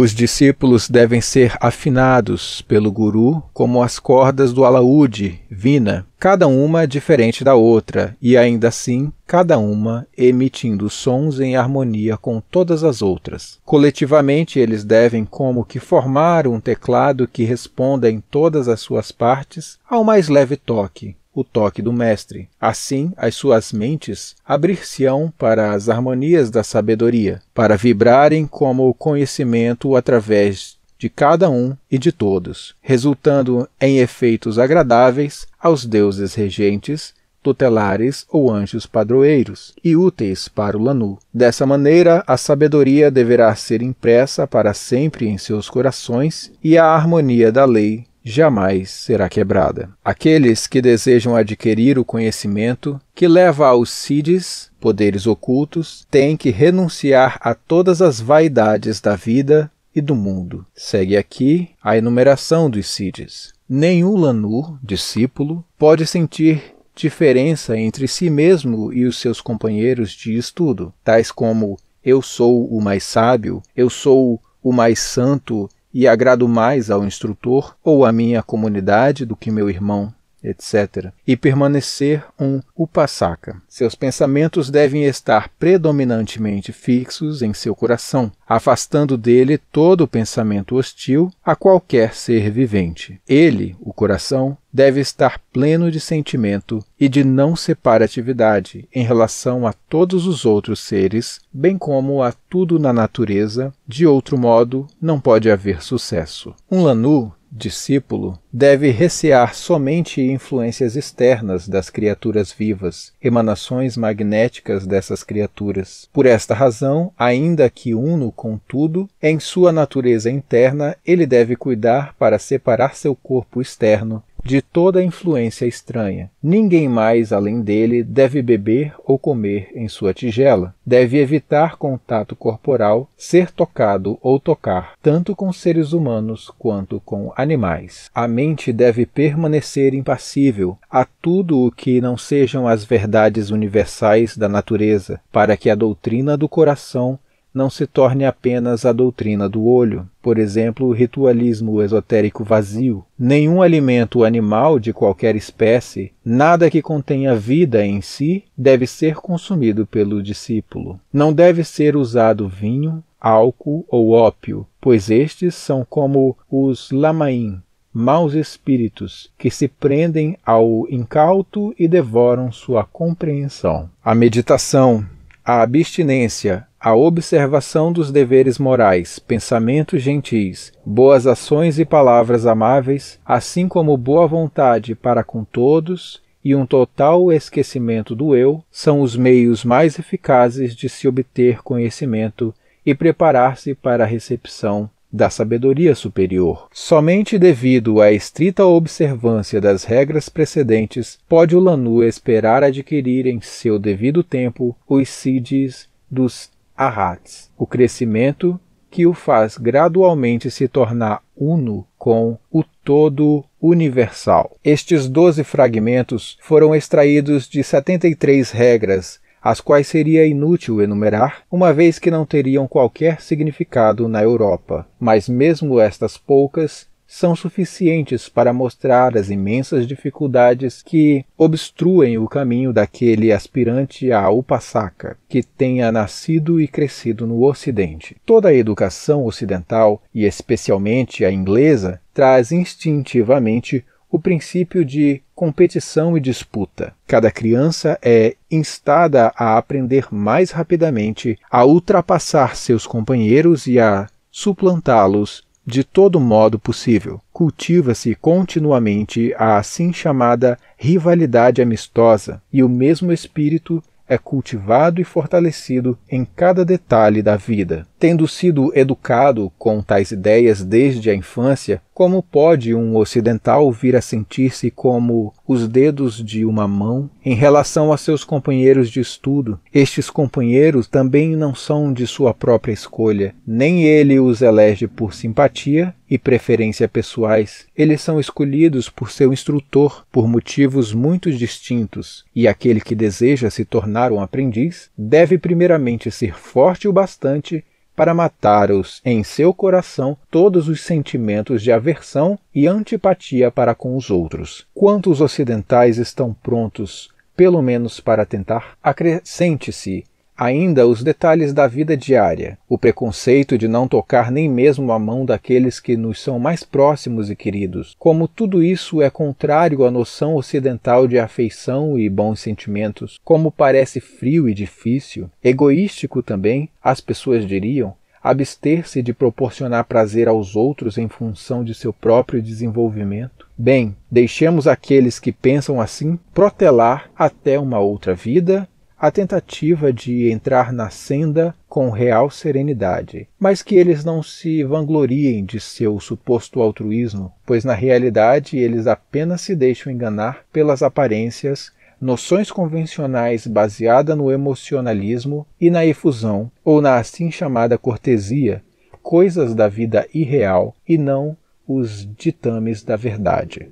Os discípulos devem ser afinados pelo guru como as cordas do alaúde, vina, cada uma diferente da outra, e ainda assim, cada uma emitindo sons em harmonia com todas as outras. Coletivamente, eles devem como que formar um teclado que responda em todas as suas partes ao mais leve toque, o toque do Mestre. Assim, as suas mentes abrir-se-ão para as harmonias da sabedoria, para vibrarem como o conhecimento através de cada um e de todos, resultando em efeitos agradáveis aos deuses regentes, tutelares ou anjos padroeiros, e úteis para o Lanu. Dessa maneira, a sabedoria deverá ser impressa para sempre em seus corações e a harmonia da lei jamais será quebrada. Aqueles que desejam adquirir o conhecimento que leva aos sides, poderes ocultos, têm que renunciar a todas as vaidades da vida e do mundo. Segue aqui a enumeração dos sides. Nenhum Lanur, discípulo, pode sentir diferença entre si mesmo e os seus companheiros de estudo, tais como eu sou o mais sábio, eu sou o mais santo, e agrado mais ao instrutor ou à minha comunidade do que meu irmão etc., e permanecer um upasaka. Seus pensamentos devem estar predominantemente fixos em seu coração, afastando dele todo pensamento hostil a qualquer ser vivente. Ele, o coração, deve estar pleno de sentimento e de não separatividade em relação a todos os outros seres, bem como a tudo na natureza, de outro modo não pode haver sucesso. Um Lanu discípulo, deve recear somente influências externas das criaturas vivas, emanações magnéticas dessas criaturas. Por esta razão, ainda que uno, tudo, em sua natureza interna, ele deve cuidar para separar seu corpo externo de toda influência estranha. Ninguém mais além dele deve beber ou comer em sua tigela. Deve evitar contato corporal, ser tocado ou tocar, tanto com seres humanos quanto com animais. A mente deve permanecer impassível a tudo o que não sejam as verdades universais da natureza, para que a doutrina do coração não se torne apenas a doutrina do olho, por exemplo, o ritualismo esotérico vazio. Nenhum alimento animal de qualquer espécie, nada que contenha vida em si, deve ser consumido pelo discípulo. Não deve ser usado vinho, álcool ou ópio, pois estes são como os lamaim, maus espíritos que se prendem ao incauto e devoram sua compreensão. A meditação, a abstinência, a observação dos deveres morais, pensamentos gentis, boas ações e palavras amáveis, assim como boa vontade para com todos e um total esquecimento do eu, são os meios mais eficazes de se obter conhecimento e preparar-se para a recepção da sabedoria superior. Somente devido à estrita observância das regras precedentes pode o Lanu esperar adquirir em seu devido tempo os siddhis dos a Hatz, o crescimento que o faz gradualmente se tornar uno com o todo universal. Estes 12 fragmentos foram extraídos de 73 regras, as quais seria inútil enumerar, uma vez que não teriam qualquer significado na Europa. Mas mesmo estas poucas são suficientes para mostrar as imensas dificuldades que obstruem o caminho daquele aspirante a Upasaka, que tenha nascido e crescido no Ocidente. Toda a educação ocidental, e especialmente a inglesa, traz instintivamente o princípio de competição e disputa. Cada criança é instada a aprender mais rapidamente, a ultrapassar seus companheiros e a suplantá-los de todo modo possível. Cultiva-se continuamente a assim chamada rivalidade amistosa, e o mesmo espírito é cultivado e fortalecido em cada detalhe da vida. Tendo sido educado com tais ideias desde a infância, como pode um ocidental vir a sentir-se como os dedos de uma mão em relação a seus companheiros de estudo. Estes companheiros também não são de sua própria escolha, nem ele os elege por simpatia e preferência pessoais. Eles são escolhidos por seu instrutor por motivos muito distintos, e aquele que deseja se tornar um aprendiz deve primeiramente ser forte o bastante para matar-os em seu coração todos os sentimentos de aversão e antipatia para com os outros. Quantos ocidentais estão prontos, pelo menos para tentar? Acrescente-se ainda os detalhes da vida diária, o preconceito de não tocar nem mesmo a mão daqueles que nos são mais próximos e queridos, como tudo isso é contrário à noção ocidental de afeição e bons sentimentos, como parece frio e difícil, egoístico também, as pessoas diriam, abster-se de proporcionar prazer aos outros em função de seu próprio desenvolvimento? Bem, deixemos aqueles que pensam assim protelar até uma outra vida a tentativa de entrar na senda com real serenidade, mas que eles não se vangloriem de seu suposto altruísmo, pois na realidade eles apenas se deixam enganar pelas aparências, noções convencionais baseadas no emocionalismo e na efusão, ou na assim chamada cortesia, coisas da vida irreal e não os ditames da verdade.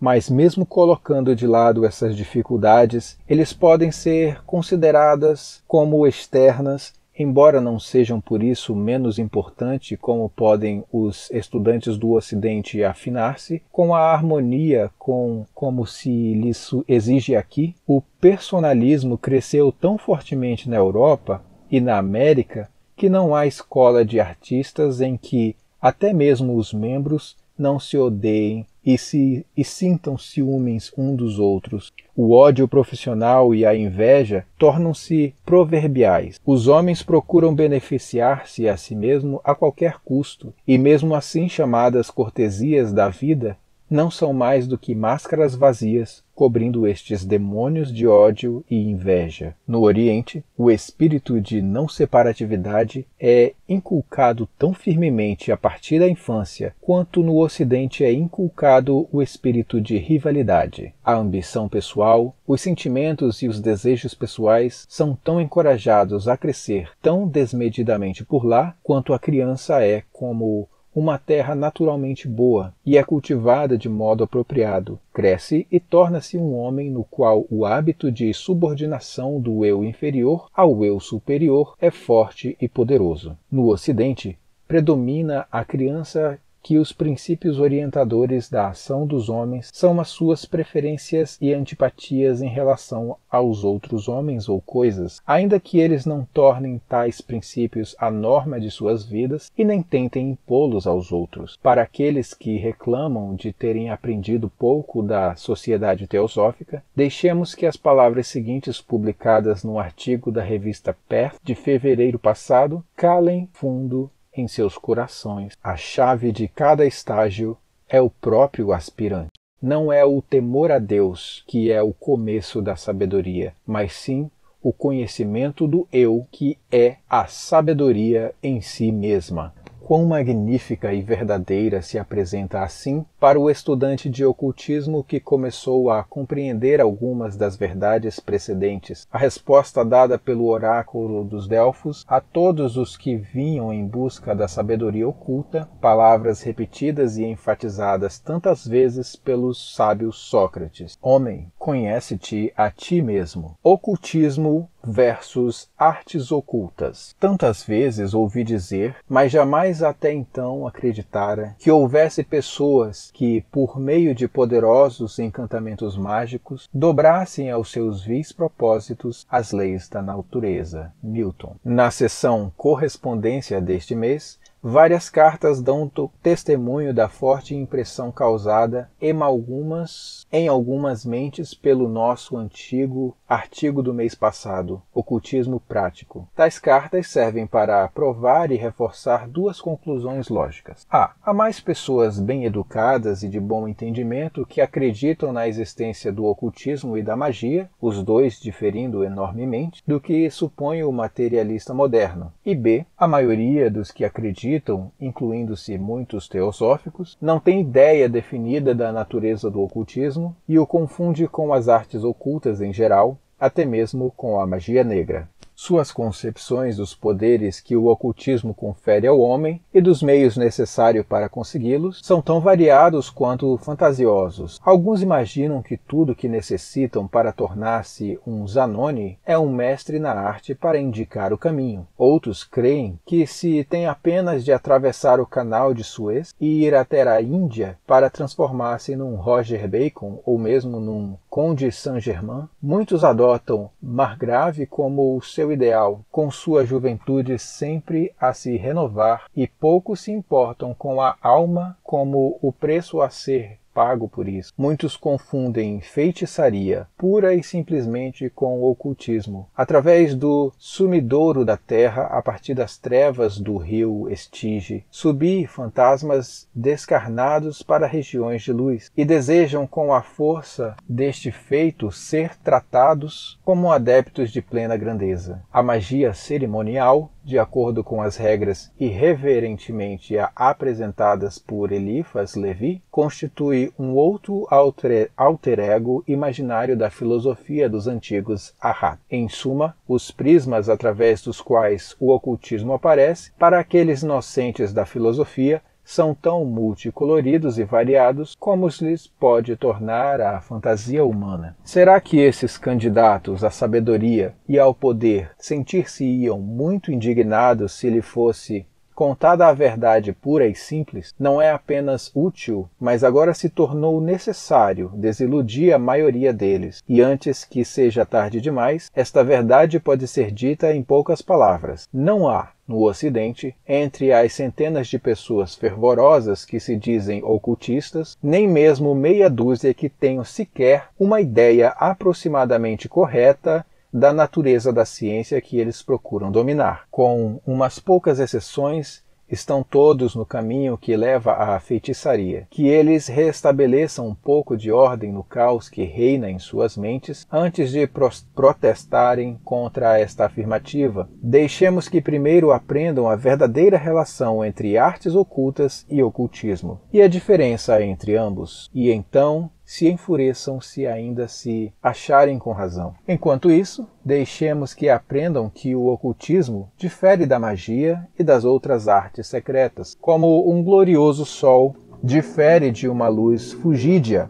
Mas, mesmo colocando de lado essas dificuldades, eles podem ser consideradas como externas, embora não sejam por isso menos importantes como podem os estudantes do Ocidente afinar-se, com a harmonia com como se lhes exige aqui, o personalismo cresceu tão fortemente na Europa e na América que não há escola de artistas em que até mesmo os membros não se odeiem e, se, e sintam ciúmes um dos outros. O ódio profissional e a inveja tornam-se proverbiais. Os homens procuram beneficiar-se a si mesmo a qualquer custo, e mesmo assim chamadas cortesias da vida não são mais do que máscaras vazias cobrindo estes demônios de ódio e inveja. No Oriente, o espírito de não separatividade é inculcado tão firmemente a partir da infância quanto no Ocidente é inculcado o espírito de rivalidade. A ambição pessoal, os sentimentos e os desejos pessoais são tão encorajados a crescer tão desmedidamente por lá quanto a criança é como uma terra naturalmente boa e é cultivada de modo apropriado, cresce e torna-se um homem no qual o hábito de subordinação do eu inferior ao eu superior é forte e poderoso. No Ocidente, predomina a criança que os princípios orientadores da ação dos homens são as suas preferências e antipatias em relação aos outros homens ou coisas, ainda que eles não tornem tais princípios a norma de suas vidas e nem tentem impô-los aos outros. Para aqueles que reclamam de terem aprendido pouco da sociedade teosófica, deixemos que as palavras seguintes publicadas no artigo da revista Perth de fevereiro passado calem fundo em seus corações. A chave de cada estágio é o próprio aspirante. Não é o temor a Deus que é o começo da sabedoria, mas sim o conhecimento do eu, que é a sabedoria em si mesma quão magnífica e verdadeira se apresenta assim para o estudante de ocultismo que começou a compreender algumas das verdades precedentes. A resposta dada pelo oráculo dos Delfos a todos os que vinham em busca da sabedoria oculta, palavras repetidas e enfatizadas tantas vezes pelo sábio Sócrates: Homem, conhece-te a ti mesmo. Ocultismo versus artes ocultas. Tantas vezes ouvi dizer, mas jamais até então acreditara, que houvesse pessoas que, por meio de poderosos encantamentos mágicos, dobrassem aos seus vis propósitos as leis da natureza. Milton. Na sessão correspondência deste mês, Várias cartas dão testemunho da forte impressão causada em algumas, em algumas mentes pelo nosso antigo artigo do mês passado, Ocultismo Prático. Tais cartas servem para provar e reforçar duas conclusões lógicas. A. Há mais pessoas bem educadas e de bom entendimento que acreditam na existência do ocultismo e da magia, os dois diferindo enormemente, do que supõe o materialista moderno. E B. A maioria dos que acreditam acreditam, incluindo-se muitos teosóficos, não tem ideia definida da natureza do ocultismo e o confunde com as artes ocultas em geral, até mesmo com a magia negra suas concepções dos poderes que o ocultismo confere ao homem e dos meios necessários para consegui-los são tão variados quanto fantasiosos. Alguns imaginam que tudo que necessitam para tornar-se um Zanoni é um mestre na arte para indicar o caminho. Outros creem que se tem apenas de atravessar o canal de Suez e ir até a Índia para transformar-se num Roger Bacon ou mesmo num Conde Saint-Germain. Muitos adotam Margrave como o seu ideal, com sua juventude sempre a se renovar, e pouco se importam com a alma como o preço a ser pago por isso. Muitos confundem feitiçaria pura e simplesmente com ocultismo. Através do sumidouro da terra, a partir das trevas do rio Estige, subi fantasmas descarnados para regiões de luz e desejam com a força deste feito ser tratados como adeptos de plena grandeza. A magia cerimonial de acordo com as regras irreverentemente é apresentadas por Eliphas Levi, constitui um outro alter, alter ego imaginário da filosofia dos antigos Ahá. Em suma, os prismas através dos quais o ocultismo aparece, para aqueles inocentes da filosofia, são tão multicoloridos e variados como lhes pode tornar a fantasia humana. Será que esses candidatos à sabedoria e ao poder sentir-se-iam muito indignados se lhe fosse Contada a verdade pura e simples, não é apenas útil, mas agora se tornou necessário desiludir a maioria deles. E antes que seja tarde demais, esta verdade pode ser dita em poucas palavras. Não há, no Ocidente, entre as centenas de pessoas fervorosas que se dizem ocultistas, nem mesmo meia dúzia que tenham sequer uma ideia aproximadamente correta da natureza da ciência que eles procuram dominar. Com umas poucas exceções, estão todos no caminho que leva à feitiçaria. Que eles restabeleçam um pouco de ordem no caos que reina em suas mentes antes de protestarem contra esta afirmativa. Deixemos que primeiro aprendam a verdadeira relação entre artes ocultas e ocultismo, e a diferença entre ambos, e então se enfureçam se ainda se acharem com razão. Enquanto isso, deixemos que aprendam que o ocultismo difere da magia e das outras artes secretas, como um glorioso sol difere de uma luz fugídia.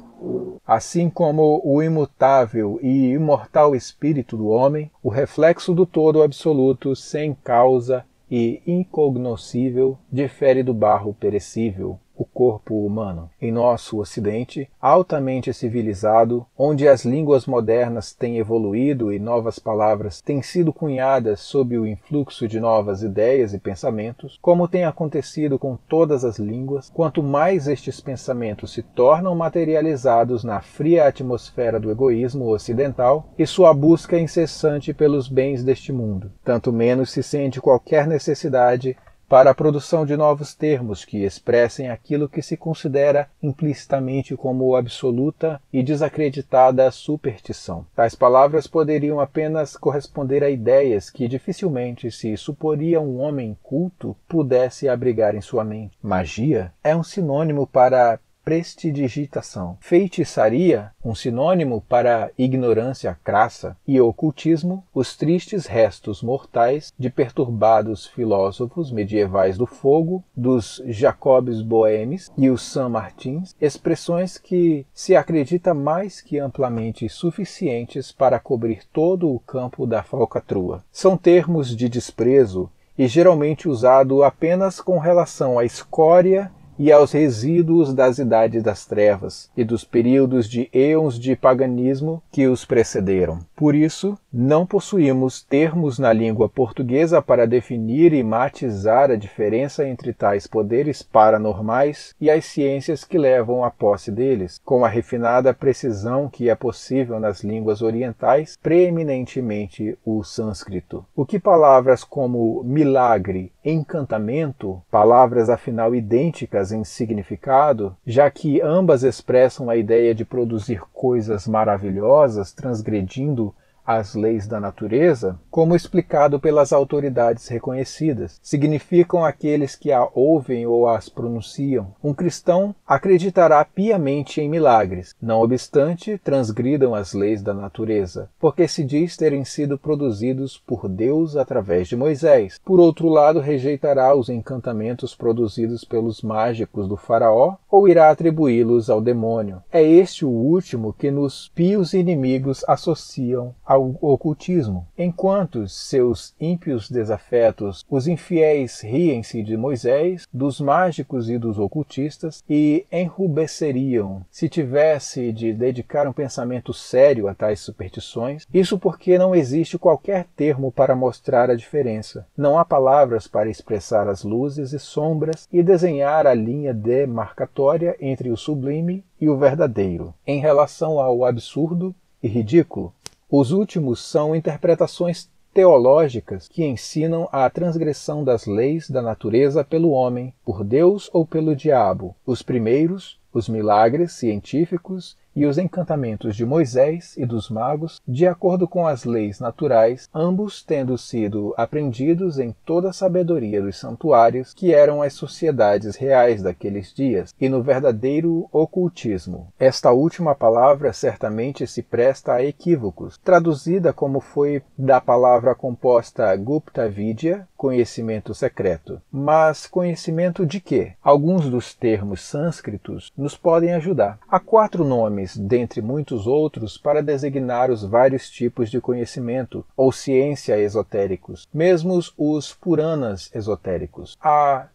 Assim como o imutável e imortal espírito do homem, o reflexo do todo absoluto sem causa e incognoscível difere do barro perecível o corpo humano. Em nosso Ocidente, altamente civilizado, onde as línguas modernas têm evoluído e novas palavras têm sido cunhadas sob o influxo de novas ideias e pensamentos, como tem acontecido com todas as línguas, quanto mais estes pensamentos se tornam materializados na fria atmosfera do egoísmo ocidental e sua busca incessante pelos bens deste mundo, tanto menos se sente qualquer necessidade para a produção de novos termos que expressem aquilo que se considera implicitamente como absoluta e desacreditada superstição. Tais palavras poderiam apenas corresponder a ideias que dificilmente se suporia um homem culto pudesse abrigar em sua mente. Magia é um sinônimo para prestidigitação. Feitiçaria, um sinônimo para ignorância crassa e ocultismo, os tristes restos mortais de perturbados filósofos medievais do fogo, dos Jacobs Boemes e os San Martins, expressões que se acredita mais que amplamente suficientes para cobrir todo o campo da falcatrua. São termos de desprezo e geralmente usado apenas com relação à escória e aos resíduos das idades das trevas e dos períodos de eons de paganismo que os precederam. Por isso, não possuímos termos na língua portuguesa para definir e matizar a diferença entre tais poderes paranormais e as ciências que levam à posse deles, com a refinada precisão que é possível nas línguas orientais, preeminentemente o sânscrito. O que palavras como milagre, encantamento, palavras afinal idênticas em significado, já que ambas expressam a ideia de produzir coisas maravilhosas transgredindo as leis da natureza, como explicado pelas autoridades reconhecidas. Significam aqueles que a ouvem ou as pronunciam. Um cristão acreditará piamente em milagres, não obstante transgridam as leis da natureza, porque se diz terem sido produzidos por Deus através de Moisés. Por outro lado, rejeitará os encantamentos produzidos pelos mágicos do faraó ou irá atribuí-los ao demônio. É este o último que nos pios inimigos associam ao ao ocultismo. Enquanto seus ímpios desafetos, os infiéis riem-se de Moisés, dos mágicos e dos ocultistas, e enrubesceriam se tivesse de dedicar um pensamento sério a tais superstições, isso porque não existe qualquer termo para mostrar a diferença. Não há palavras para expressar as luzes e sombras e desenhar a linha demarcatória entre o sublime e o verdadeiro. Em relação ao absurdo e ridículo, os últimos são interpretações teológicas que ensinam a transgressão das leis da natureza pelo homem, por Deus ou pelo diabo. Os primeiros, os milagres científicos e os encantamentos de Moisés e dos magos, de acordo com as leis naturais, ambos tendo sido aprendidos em toda a sabedoria dos santuários, que eram as sociedades reais daqueles dias, e no verdadeiro ocultismo. Esta última palavra certamente se presta a equívocos, traduzida como foi da palavra composta Gupta Vidya, conhecimento secreto. Mas conhecimento de quê? Alguns dos termos sânscritos nos podem ajudar. Há quatro nomes nomes, dentre muitos outros, para designar os vários tipos de conhecimento ou ciência esotéricos, mesmo os Puranas esotéricos. A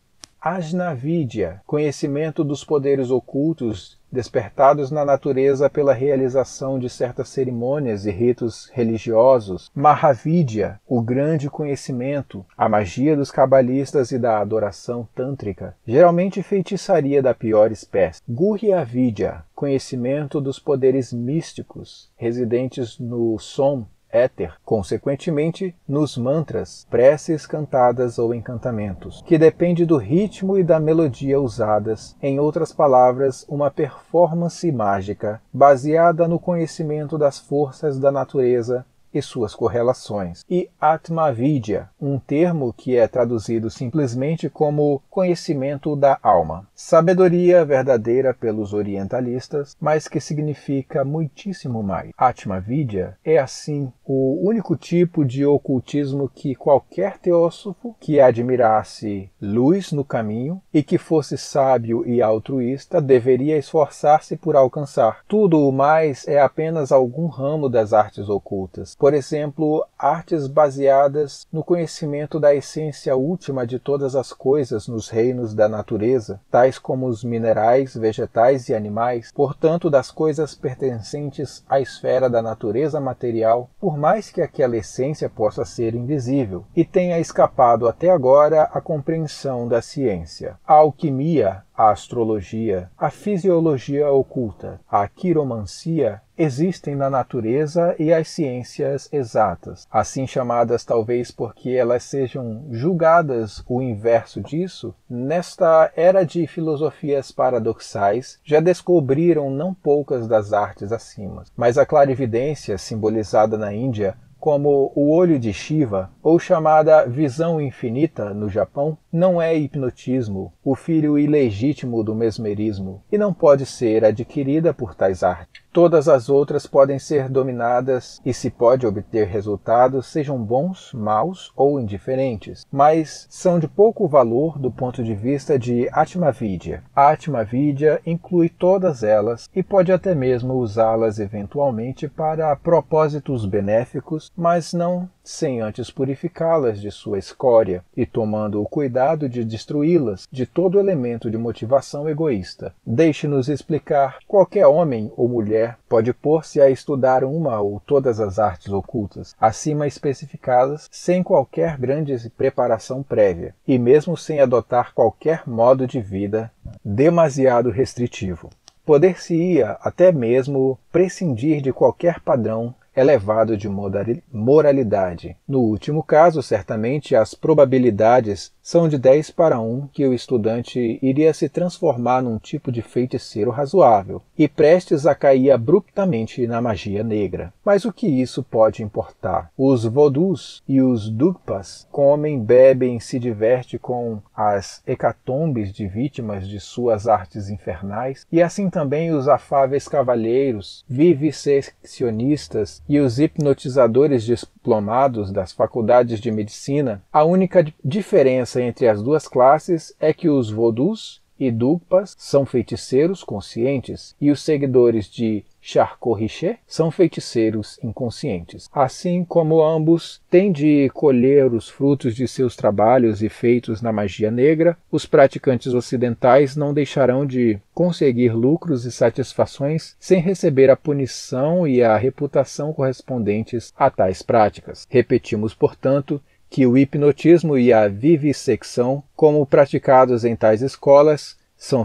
Ajnavidya, conhecimento dos poderes ocultos despertados na natureza pela realização de certas cerimônias e ritos religiosos, Mahavidya, o grande conhecimento, a magia dos cabalistas e da adoração tântrica, geralmente feitiçaria da pior espécie, Gurya conhecimento dos poderes místicos residentes no som éter, consequentemente nos mantras, preces cantadas ou encantamentos, que depende do ritmo e da melodia usadas, em outras palavras, uma performance mágica baseada no conhecimento das forças da natureza e suas correlações, e Atmavidya, um termo que é traduzido simplesmente como conhecimento da alma. Sabedoria verdadeira pelos orientalistas, mas que significa muitíssimo mais. Atmavidya é assim o único tipo de ocultismo que qualquer teósofo que admirasse luz no caminho e que fosse sábio e altruísta deveria esforçar-se por alcançar. Tudo o mais é apenas algum ramo das artes ocultas por exemplo, artes baseadas no conhecimento da essência última de todas as coisas nos reinos da natureza, tais como os minerais, vegetais e animais, portanto, das coisas pertencentes à esfera da natureza material, por mais que aquela essência possa ser invisível e tenha escapado até agora à compreensão da ciência. A alquimia a astrologia, a fisiologia oculta, a quiromancia existem na natureza e as ciências exatas, assim chamadas talvez porque elas sejam julgadas o inverso disso, nesta era de filosofias paradoxais já descobriram não poucas das artes acima. Mas a clarividência, simbolizada na Índia como o olho de Shiva ou chamada visão infinita no Japão, não é hipnotismo, o filho ilegítimo do mesmerismo, e não pode ser adquirida por tais artes. Todas as outras podem ser dominadas e se pode obter resultados, sejam bons, maus ou indiferentes, mas são de pouco valor do ponto de vista de Atmavidya. A Atmavidya inclui todas elas e pode até mesmo usá-las eventualmente para propósitos benéficos, mas não sem antes purificá-las de sua escória e tomando o cuidado de destruí-las de todo elemento de motivação egoísta. Deixe-nos explicar: qualquer homem ou mulher pode pôr-se a estudar uma ou todas as artes ocultas, acima especificadas, sem qualquer grande preparação prévia, e mesmo sem adotar qualquer modo de vida demasiado restritivo. Poder-se-ia até mesmo prescindir de qualquer padrão elevado de moralidade. No último caso, certamente, as probabilidades são de 10 para 1 que o estudante iria se transformar num tipo de feiticeiro razoável e prestes a cair abruptamente na magia negra. Mas o que isso pode importar? Os vodus e os dupas comem, bebem, se divertem com as hecatombes de vítimas de suas artes infernais e assim também os afáveis cavalheiros viviseccionistas e os hipnotizadores diplomados das faculdades de medicina, a única diferença entre as duas classes é que os vodus e Dugpas são feiticeiros conscientes e os seguidores de Charcot-Richer são feiticeiros inconscientes. Assim como ambos têm de colher os frutos de seus trabalhos e feitos na magia negra, os praticantes ocidentais não deixarão de conseguir lucros e satisfações sem receber a punição e a reputação correspondentes a tais práticas. Repetimos, portanto, que o hipnotismo e a vivissecção, como praticados em tais escolas, são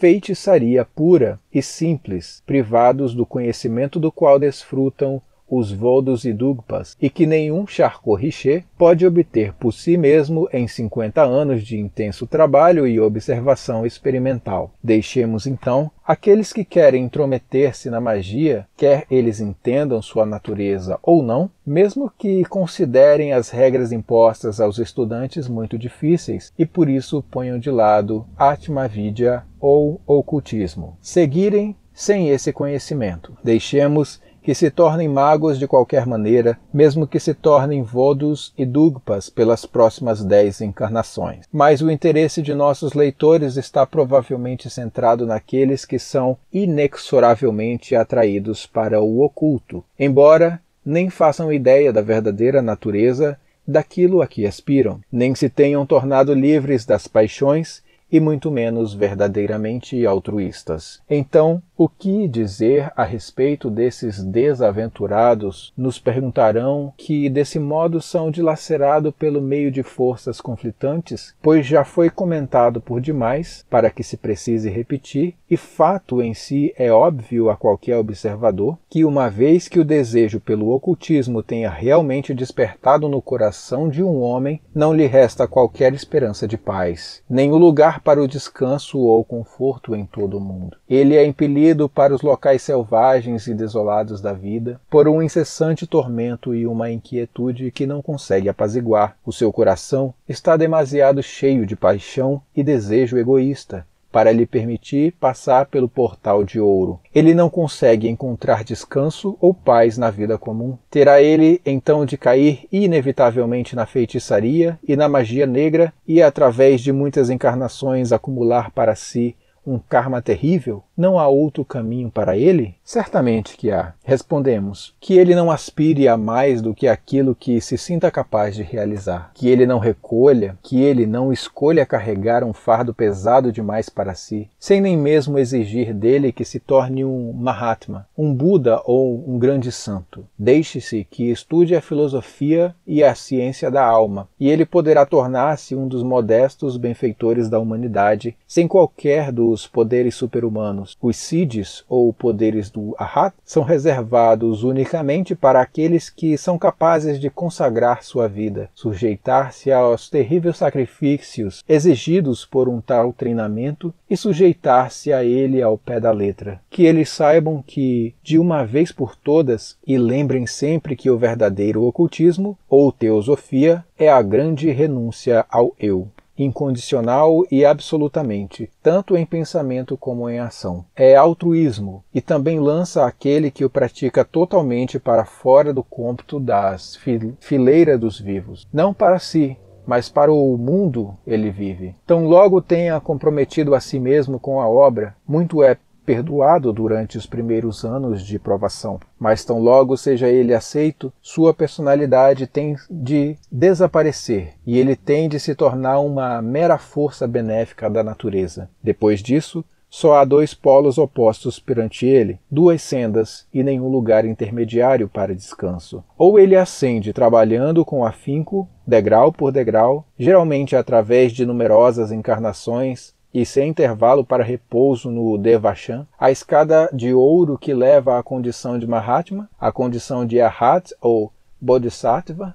feitiçaria pura e simples, privados do conhecimento do qual desfrutam os Voldos e Dugpas e que nenhum Charcot Richer pode obter por si mesmo em 50 anos de intenso trabalho e observação experimental. Deixemos então aqueles que querem intrometer-se na magia, quer eles entendam sua natureza ou não, mesmo que considerem as regras impostas aos estudantes muito difíceis e por isso ponham de lado Atmavidya ou ocultismo, seguirem sem esse conhecimento. Deixemos que se tornem magos de qualquer maneira, mesmo que se tornem Vodus e Dugpas pelas próximas dez encarnações. Mas o interesse de nossos leitores está provavelmente centrado naqueles que são inexoravelmente atraídos para o oculto, embora nem façam ideia da verdadeira natureza daquilo a que aspiram, nem se tenham tornado livres das paixões e muito menos verdadeiramente altruístas. Então, o que dizer a respeito desses desaventurados? Nos perguntarão que desse modo são dilacerados pelo meio de forças conflitantes, pois já foi comentado por demais para que se precise repetir, e fato em si é óbvio a qualquer observador que uma vez que o desejo pelo ocultismo tenha realmente despertado no coração de um homem, não lhe resta qualquer esperança de paz, nem o lugar para o descanso ou conforto em todo o mundo. Ele é impelido para os locais selvagens e desolados da vida por um incessante tormento e uma inquietude que não consegue apaziguar. O seu coração está demasiado cheio de paixão e desejo egoísta para lhe permitir passar pelo portal de ouro. Ele não consegue encontrar descanso ou paz na vida comum. Terá ele então de cair inevitavelmente na feitiçaria e na magia negra e, através de muitas encarnações, acumular para si um karma terrível? Não há outro caminho para ele? Certamente que há. Respondemos: que ele não aspire a mais do que aquilo que se sinta capaz de realizar, que ele não recolha, que ele não escolha carregar um fardo pesado demais para si, sem nem mesmo exigir dele que se torne um Mahatma, um Buda ou um grande santo. Deixe-se que estude a filosofia e a ciência da alma, e ele poderá tornar-se um dos modestos benfeitores da humanidade, sem qualquer dos dos poderes superhumanos, os Sidis, ou poderes do Ahat, são reservados unicamente para aqueles que são capazes de consagrar sua vida, sujeitar-se aos terríveis sacrifícios exigidos por um tal treinamento e sujeitar-se a ele ao pé da letra. Que eles saibam que, de uma vez por todas, e lembrem sempre que o verdadeiro ocultismo, ou teosofia, é a grande renúncia ao eu incondicional e absolutamente, tanto em pensamento como em ação. É altruísmo e também lança aquele que o pratica totalmente para fora do cômputo das fileira dos vivos, não para si, mas para o mundo ele vive. Tão logo tenha comprometido a si mesmo com a obra, muito é perdoado durante os primeiros anos de provação, mas tão logo seja ele aceito, sua personalidade tem de desaparecer e ele tem de se tornar uma mera força benéfica da natureza. Depois disso, só há dois polos opostos perante ele, duas sendas e nenhum lugar intermediário para descanso. Ou ele ascende trabalhando com afinco, degrau por degrau, geralmente através de numerosas encarnações, e sem intervalo para repouso no Devachan, a escada de ouro que leva à condição de Mahatma, à condição de Arhat ou Bodhisattva,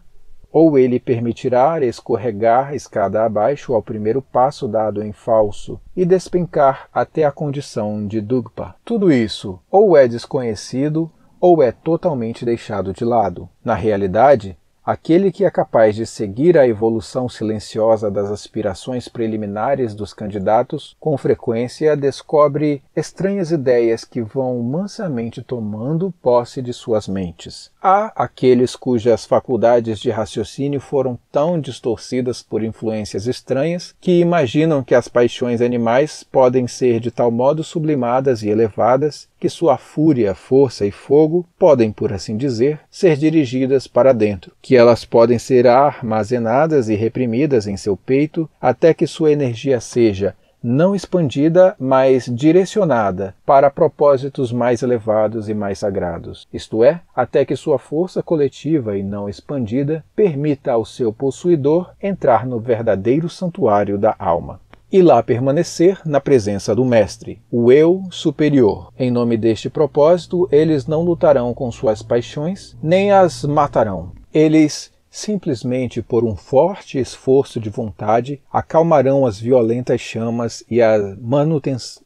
ou ele permitirá escorregar escada abaixo ao primeiro passo dado em falso e despencar até a condição de Dugpa. Tudo isso ou é desconhecido ou é totalmente deixado de lado. Na realidade, Aquele que é capaz de seguir a evolução silenciosa das aspirações preliminares dos candidatos, com frequência descobre estranhas ideias que vão mansamente tomando posse de suas mentes. Há aqueles cujas faculdades de raciocínio foram tão distorcidas por influências estranhas que imaginam que as paixões animais podem ser de tal modo sublimadas e elevadas que sua fúria, força e fogo podem, por assim dizer, ser dirigidas para dentro, que elas podem ser armazenadas e reprimidas em seu peito até que sua energia seja não expandida, mas direcionada para propósitos mais elevados e mais sagrados, isto é, até que sua força coletiva e não expandida permita ao seu possuidor entrar no verdadeiro santuário da alma e lá permanecer na presença do Mestre, o Eu Superior. Em nome deste propósito, eles não lutarão com suas paixões, nem as matarão. Eles simplesmente por um forte esforço de vontade, acalmarão as violentas chamas e as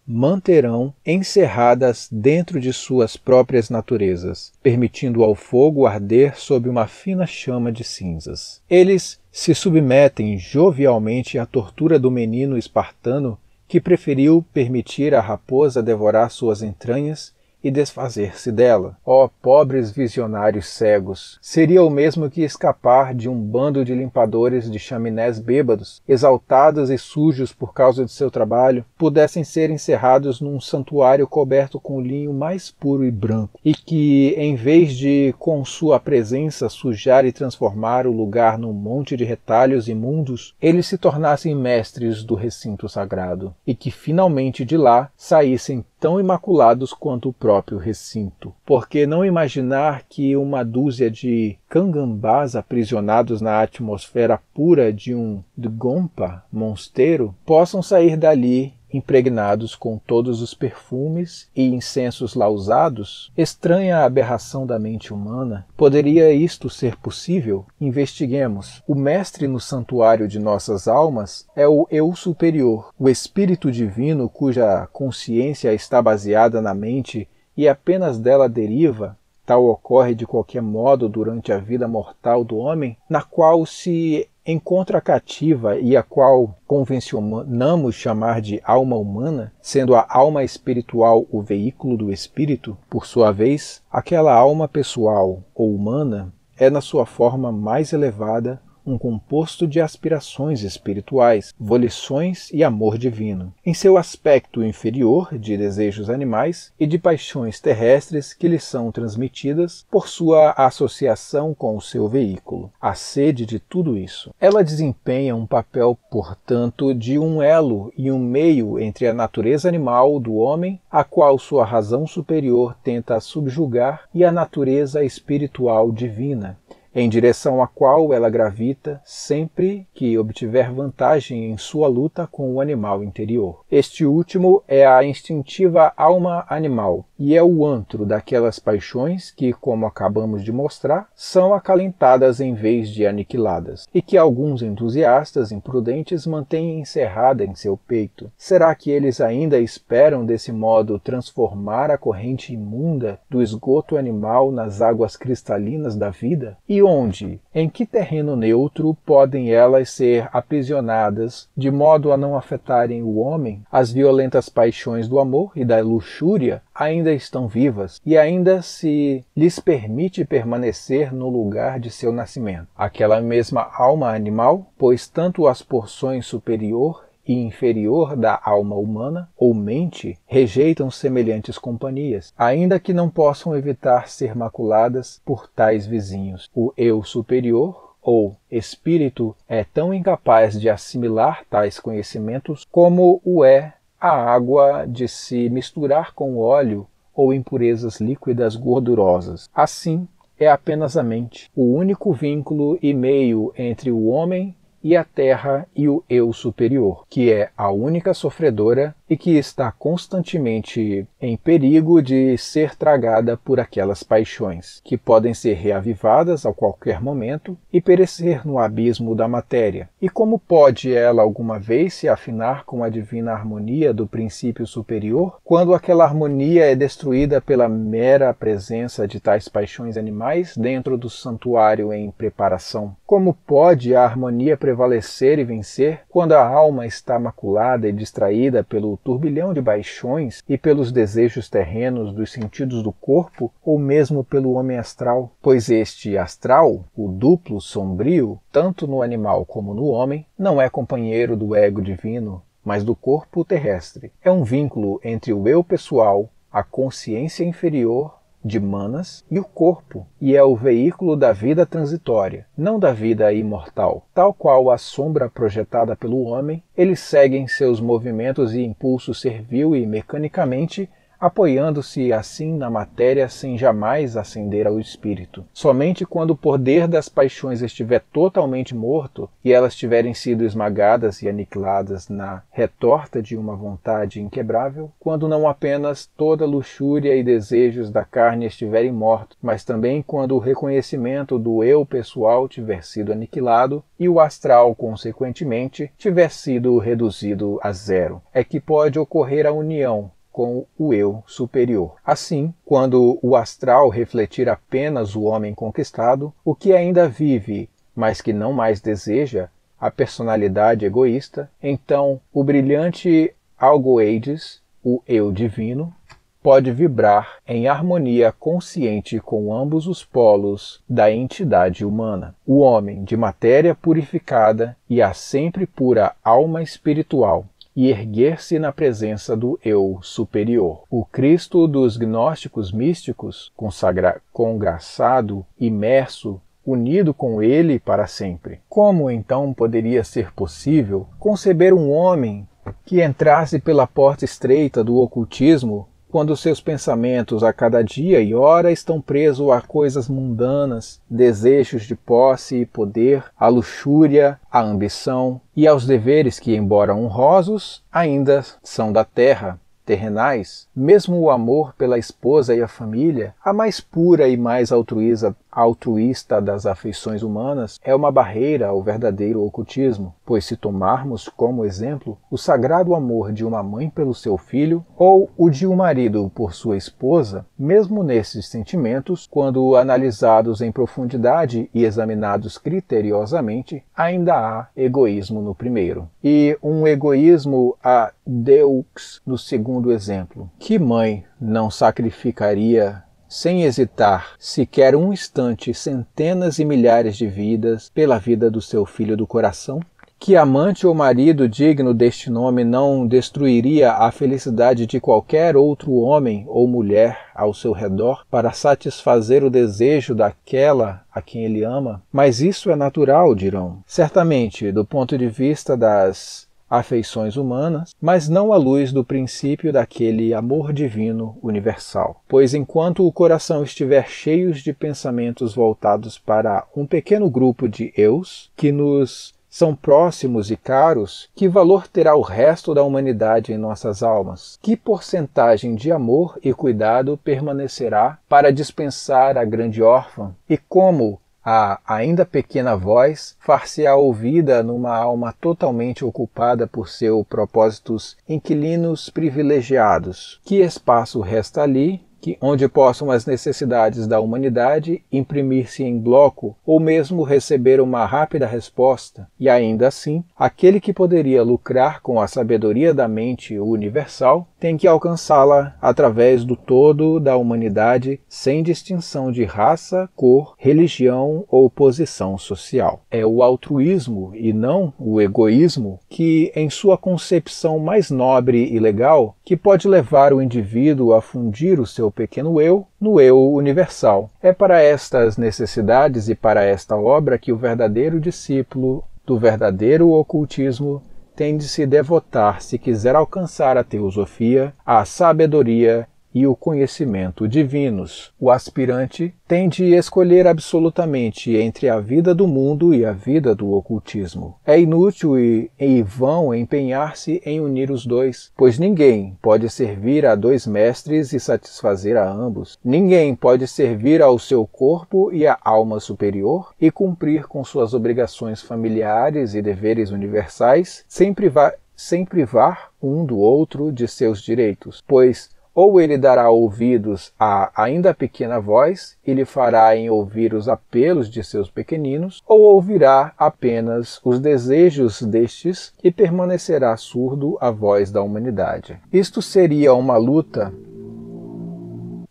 manterão encerradas dentro de suas próprias naturezas, permitindo ao fogo arder sob uma fina chama de cinzas. Eles se submetem jovialmente à tortura do menino espartano que preferiu permitir à raposa devorar suas entranhas e desfazer-se dela. Ó oh, pobres visionários cegos! Seria o mesmo que escapar de um bando de limpadores de chaminés bêbados, exaltados e sujos por causa de seu trabalho, pudessem ser encerrados num santuário coberto com linho mais puro e branco, e que, em vez de com sua presença sujar e transformar o lugar num monte de retalhos imundos, eles se tornassem mestres do recinto sagrado, e que finalmente de lá saíssem tão imaculados quanto o próprio próprio recinto. Porque não imaginar que uma dúzia de cangambás aprisionados na atmosfera pura de um dgompa, mosteiro, possam sair dali impregnados com todos os perfumes e incensos lausados, estranha aberração da mente humana, poderia isto ser possível? Investiguemos. O mestre no santuário de nossas almas é o eu superior, o espírito divino cuja consciência está baseada na mente e apenas dela deriva, tal ocorre de qualquer modo durante a vida mortal do homem, na qual se encontra cativa e a qual convencionamos chamar de alma humana, sendo a alma espiritual o veículo do espírito, por sua vez, aquela alma pessoal ou humana é, na sua forma mais elevada, um composto de aspirações espirituais, volições e amor divino. Em seu aspecto inferior, de desejos animais e de paixões terrestres que lhe são transmitidas por sua associação com o seu veículo, a sede de tudo isso. Ela desempenha um papel, portanto, de um elo e um meio entre a natureza animal do homem, a qual sua razão superior tenta subjugar, e a natureza espiritual divina em direção à qual ela gravita sempre que obtiver vantagem em sua luta com o animal interior. Este último é a instintiva alma animal e é o antro daquelas paixões que, como acabamos de mostrar, são acalentadas em vez de aniquiladas e que alguns entusiastas imprudentes mantêm encerrada em seu peito. Será que eles ainda esperam desse modo transformar a corrente imunda do esgoto animal nas águas cristalinas da vida? E e onde, em que terreno neutro podem elas ser aprisionadas de modo a não afetarem o homem? As violentas paixões do amor e da luxúria ainda estão vivas e ainda se lhes permite permanecer no lugar de seu nascimento. Aquela mesma alma animal, pois tanto as porções superior e inferior da alma humana, ou mente, rejeitam semelhantes companhias, ainda que não possam evitar ser maculadas por tais vizinhos. O eu superior, ou espírito é tão incapaz de assimilar tais conhecimentos como o é a água de se misturar com óleo ou impurezas líquidas gordurosas. Assim, é apenas a mente, o único vínculo e meio entre o homem e a terra e o eu superior, que é a única sofredora e que está constantemente em perigo de ser tragada por aquelas paixões, que podem ser reavivadas a qualquer momento e perecer no abismo da matéria. E como pode ela alguma vez se afinar com a divina harmonia do princípio superior, quando aquela harmonia é destruída pela mera presença de tais paixões animais dentro do santuário em preparação? Como pode a harmonia prevalecer e vencer, quando a alma está maculada e distraída pelo turbilhão de paixões e pelos desejos terrenos dos sentidos do corpo ou mesmo pelo homem astral, pois este astral, o duplo sombrio, tanto no animal como no homem, não é companheiro do ego divino, mas do corpo terrestre. É um vínculo entre o eu pessoal, a consciência inferior de manas e o corpo, e é o veículo da vida transitória, não da vida imortal. Tal qual a sombra projetada pelo homem, eles segue em seus movimentos e impulsos servil e mecanicamente apoiando-se assim na matéria sem jamais ascender ao espírito. Somente quando o poder das paixões estiver totalmente morto e elas tiverem sido esmagadas e aniquiladas na retorta de uma vontade inquebrável, quando não apenas toda luxúria e desejos da carne estiverem mortos, mas também quando o reconhecimento do eu pessoal tiver sido aniquilado e o astral, consequentemente, tiver sido reduzido a zero, é que pode ocorrer a união com o eu superior. Assim, quando o astral refletir apenas o homem conquistado, o que ainda vive, mas que não mais deseja, a personalidade egoísta, então o brilhante Algoides, o eu divino, pode vibrar em harmonia consciente com ambos os polos da entidade humana. O homem de matéria purificada e a sempre pura alma espiritual e erguer-se na presença do eu superior. O Cristo dos gnósticos místicos, consagra, congraçado, imerso, unido com ele para sempre. Como então poderia ser possível conceber um homem que entrasse pela porta estreita do ocultismo quando seus pensamentos a cada dia e hora estão presos a coisas mundanas, desejos de posse e poder, à luxúria, à ambição e aos deveres que, embora honrosos, ainda são da terra, terrenais, mesmo o amor pela esposa e a família, a mais pura e mais altruísta altruísta das afeições humanas é uma barreira ao verdadeiro ocultismo, pois se tomarmos como exemplo o sagrado amor de uma mãe pelo seu filho ou o de um marido por sua esposa, mesmo nesses sentimentos, quando analisados em profundidade e examinados criteriosamente, ainda há egoísmo no primeiro. E um egoísmo a Deus no segundo exemplo. Que mãe não sacrificaria sem hesitar sequer um instante centenas e milhares de vidas pela vida do seu filho do coração? Que amante ou marido digno deste nome não destruiria a felicidade de qualquer outro homem ou mulher ao seu redor para satisfazer o desejo daquela a quem ele ama? Mas isso é natural, dirão. Certamente, do ponto de vista das afeições humanas, mas não à luz do princípio daquele amor divino universal. Pois enquanto o coração estiver cheio de pensamentos voltados para um pequeno grupo de eus que nos são próximos e caros, que valor terá o resto da humanidade em nossas almas? Que porcentagem de amor e cuidado permanecerá para dispensar a grande órfã? E como a ainda pequena voz far-se-á ouvida numa alma totalmente ocupada por seus propósitos inquilinos privilegiados. Que espaço resta ali que, onde possam as necessidades da humanidade imprimir-se em bloco ou mesmo receber uma rápida resposta, e ainda assim, aquele que poderia lucrar com a sabedoria da mente universal tem que alcançá-la através do todo da humanidade sem distinção de raça, cor, religião ou posição social. É o altruísmo e não o egoísmo que, em sua concepção mais nobre e legal, que pode levar o indivíduo a fundir o seu pequeno eu no eu universal. É para estas necessidades e para esta obra que o verdadeiro discípulo do verdadeiro ocultismo tem de se devotar se quiser alcançar a teosofia, a sabedoria e o conhecimento divinos. O aspirante tem de escolher absolutamente entre a vida do mundo e a vida do ocultismo. É inútil e, e vão empenhar-se em unir os dois, pois ninguém pode servir a dois mestres e satisfazer a ambos. Ninguém pode servir ao seu corpo e à alma superior e cumprir com suas obrigações familiares e deveres universais sem privar, sem privar um do outro de seus direitos, pois ou ele dará ouvidos à ainda pequena voz e lhe fará em ouvir os apelos de seus pequeninos, ou ouvirá apenas os desejos destes e permanecerá surdo à voz da humanidade. Isto seria uma luta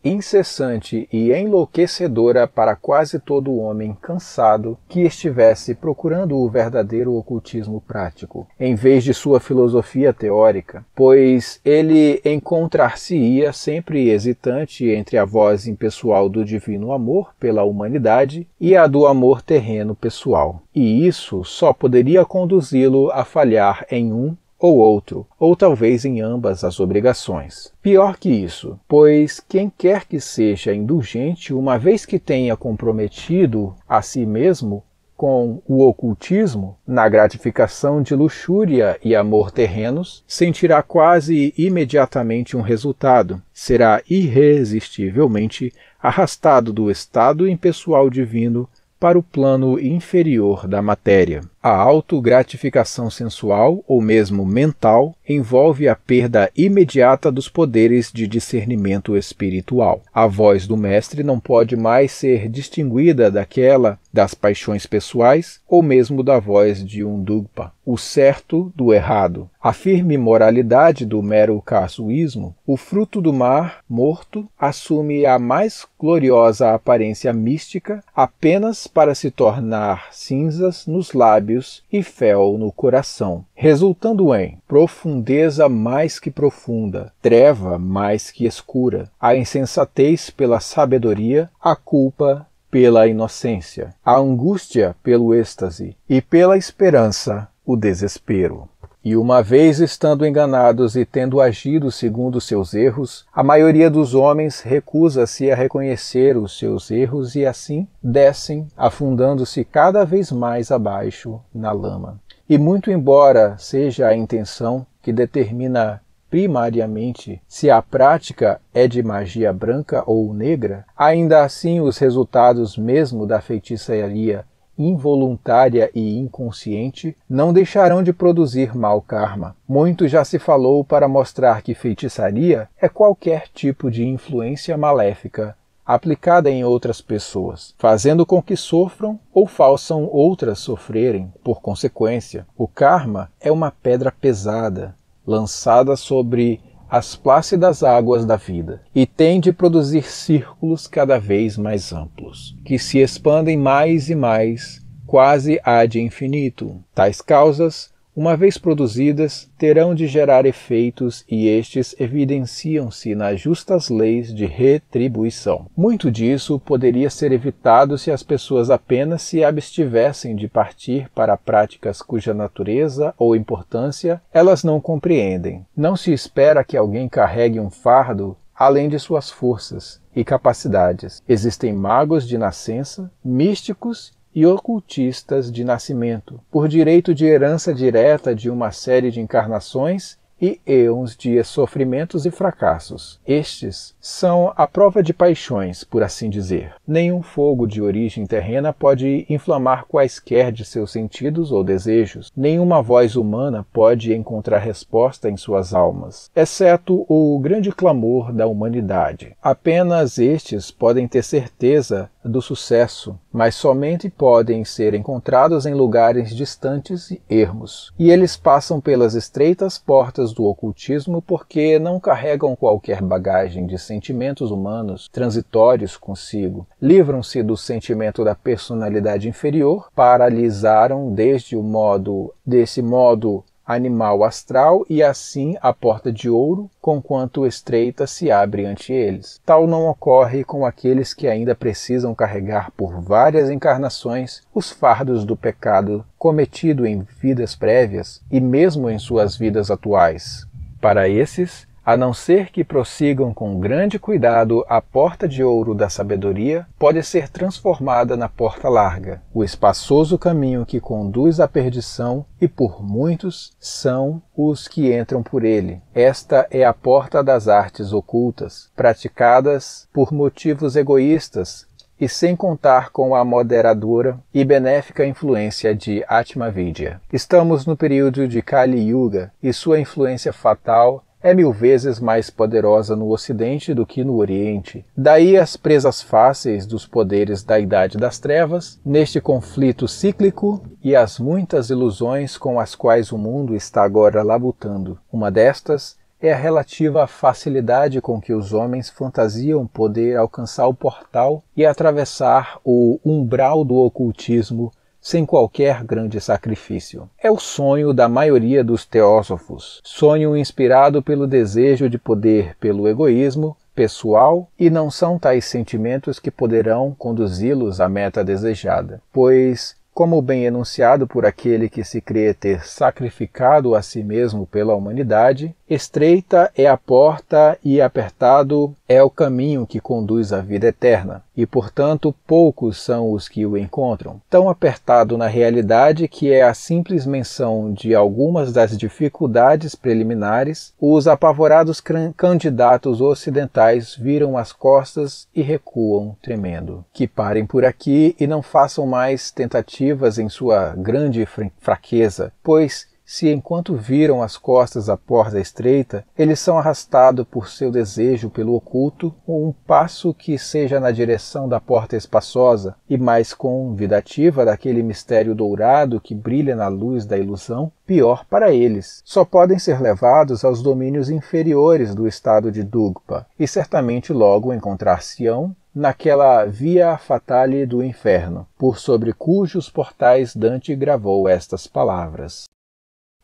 incessante e enlouquecedora para quase todo homem cansado que estivesse procurando o verdadeiro ocultismo prático, em vez de sua filosofia teórica, pois ele encontrar-se-ia sempre hesitante entre a voz impessoal do divino amor pela humanidade e a do amor terreno pessoal, e isso só poderia conduzi-lo a falhar em um ou outro, ou talvez em ambas as obrigações. Pior que isso, pois quem quer que seja indulgente, uma vez que tenha comprometido a si mesmo com o ocultismo, na gratificação de luxúria e amor terrenos, sentirá quase imediatamente um resultado. Será irresistivelmente arrastado do estado impessoal divino para o plano inferior da matéria. A autogratificação sensual ou mesmo mental envolve a perda imediata dos poderes de discernimento espiritual. A voz do mestre não pode mais ser distinguida daquela das paixões pessoais ou mesmo da voz de um dugpa, o certo do errado. A firme moralidade do mero casuísmo, o fruto do mar morto assume a mais gloriosa aparência mística apenas para se tornar cinzas nos lábios lábios e fel no coração, resultando em profundeza mais que profunda, treva mais que escura, a insensatez pela sabedoria, a culpa pela inocência, a angústia pelo êxtase e pela esperança o desespero. E uma vez estando enganados e tendo agido segundo seus erros, a maioria dos homens recusa-se a reconhecer os seus erros e assim descem, afundando-se cada vez mais abaixo na lama. E muito embora seja a intenção que determina primariamente se a prática é de magia branca ou negra, ainda assim os resultados mesmo da feitiçaria involuntária e inconsciente, não deixarão de produzir mau karma. Muito já se falou para mostrar que feitiçaria é qualquer tipo de influência maléfica aplicada em outras pessoas, fazendo com que sofram ou façam outras sofrerem por consequência. O karma é uma pedra pesada lançada sobre as plácidas águas da vida e tem de produzir círculos cada vez mais amplos, que se expandem mais e mais, quase há de infinito. Tais causas uma vez produzidas, terão de gerar efeitos e estes evidenciam-se nas justas leis de retribuição. Muito disso poderia ser evitado se as pessoas apenas se abstivessem de partir para práticas cuja natureza ou importância elas não compreendem. Não se espera que alguém carregue um fardo além de suas forças e capacidades. Existem magos de nascença, místicos e ocultistas de nascimento, por direito de herança direta de uma série de encarnações e eons de sofrimentos e fracassos. Estes são a prova de paixões, por assim dizer. Nenhum fogo de origem terrena pode inflamar quaisquer de seus sentidos ou desejos. Nenhuma voz humana pode encontrar resposta em suas almas, exceto o grande clamor da humanidade. Apenas estes podem ter certeza do sucesso, mas somente podem ser encontrados em lugares distantes e ermos. E eles passam pelas estreitas portas do ocultismo porque não carregam qualquer bagagem de sentimentos humanos transitórios consigo. Livram-se do sentimento da personalidade inferior, paralisaram desde o modo desse modo animal astral e assim a porta de ouro, conquanto estreita se abre ante eles. Tal não ocorre com aqueles que ainda precisam carregar por várias encarnações os fardos do pecado cometido em vidas prévias e mesmo em suas vidas atuais. Para esses, a não ser que prossigam com grande cuidado, a porta de ouro da sabedoria pode ser transformada na porta larga, o espaçoso caminho que conduz à perdição, e por muitos são os que entram por ele. Esta é a porta das artes ocultas, praticadas por motivos egoístas e sem contar com a moderadora e benéfica influência de Atmavidya. Estamos no período de Kali Yuga e sua influência fatal é mil vezes mais poderosa no Ocidente do que no Oriente. Daí as presas fáceis dos poderes da Idade das Trevas, neste conflito cíclico e as muitas ilusões com as quais o mundo está agora labutando. Uma destas é a relativa facilidade com que os homens fantasiam poder alcançar o portal e atravessar o umbral do ocultismo sem qualquer grande sacrifício. É o sonho da maioria dos teósofos, sonho inspirado pelo desejo de poder, pelo egoísmo pessoal, e não são tais sentimentos que poderão conduzi-los à meta desejada, pois como bem enunciado por aquele que se crê ter sacrificado a si mesmo pela humanidade, estreita é a porta e apertado é o caminho que conduz à vida eterna e, portanto, poucos são os que o encontram. Tão apertado na realidade que é a simples menção de algumas das dificuldades preliminares, os apavorados candidatos ocidentais viram as costas e recuam tremendo. Que parem por aqui e não façam mais tentativas em sua grande fraqueza, pois se enquanto viram as costas à porta estreita, eles são arrastados por seu desejo pelo oculto ou um passo que seja na direção da porta espaçosa e mais convidativa daquele mistério dourado que brilha na luz da ilusão, pior para eles. Só podem ser levados aos domínios inferiores do estado de Dugpa e certamente logo encontrar-se-ão naquela via fatale do inferno, por sobre cujos portais Dante gravou estas palavras.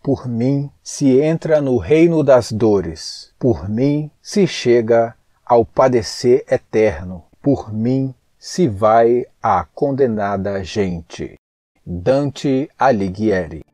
Por mim se entra no reino das dores, por mim se chega ao padecer eterno, por mim se vai à condenada gente. Dante Alighieri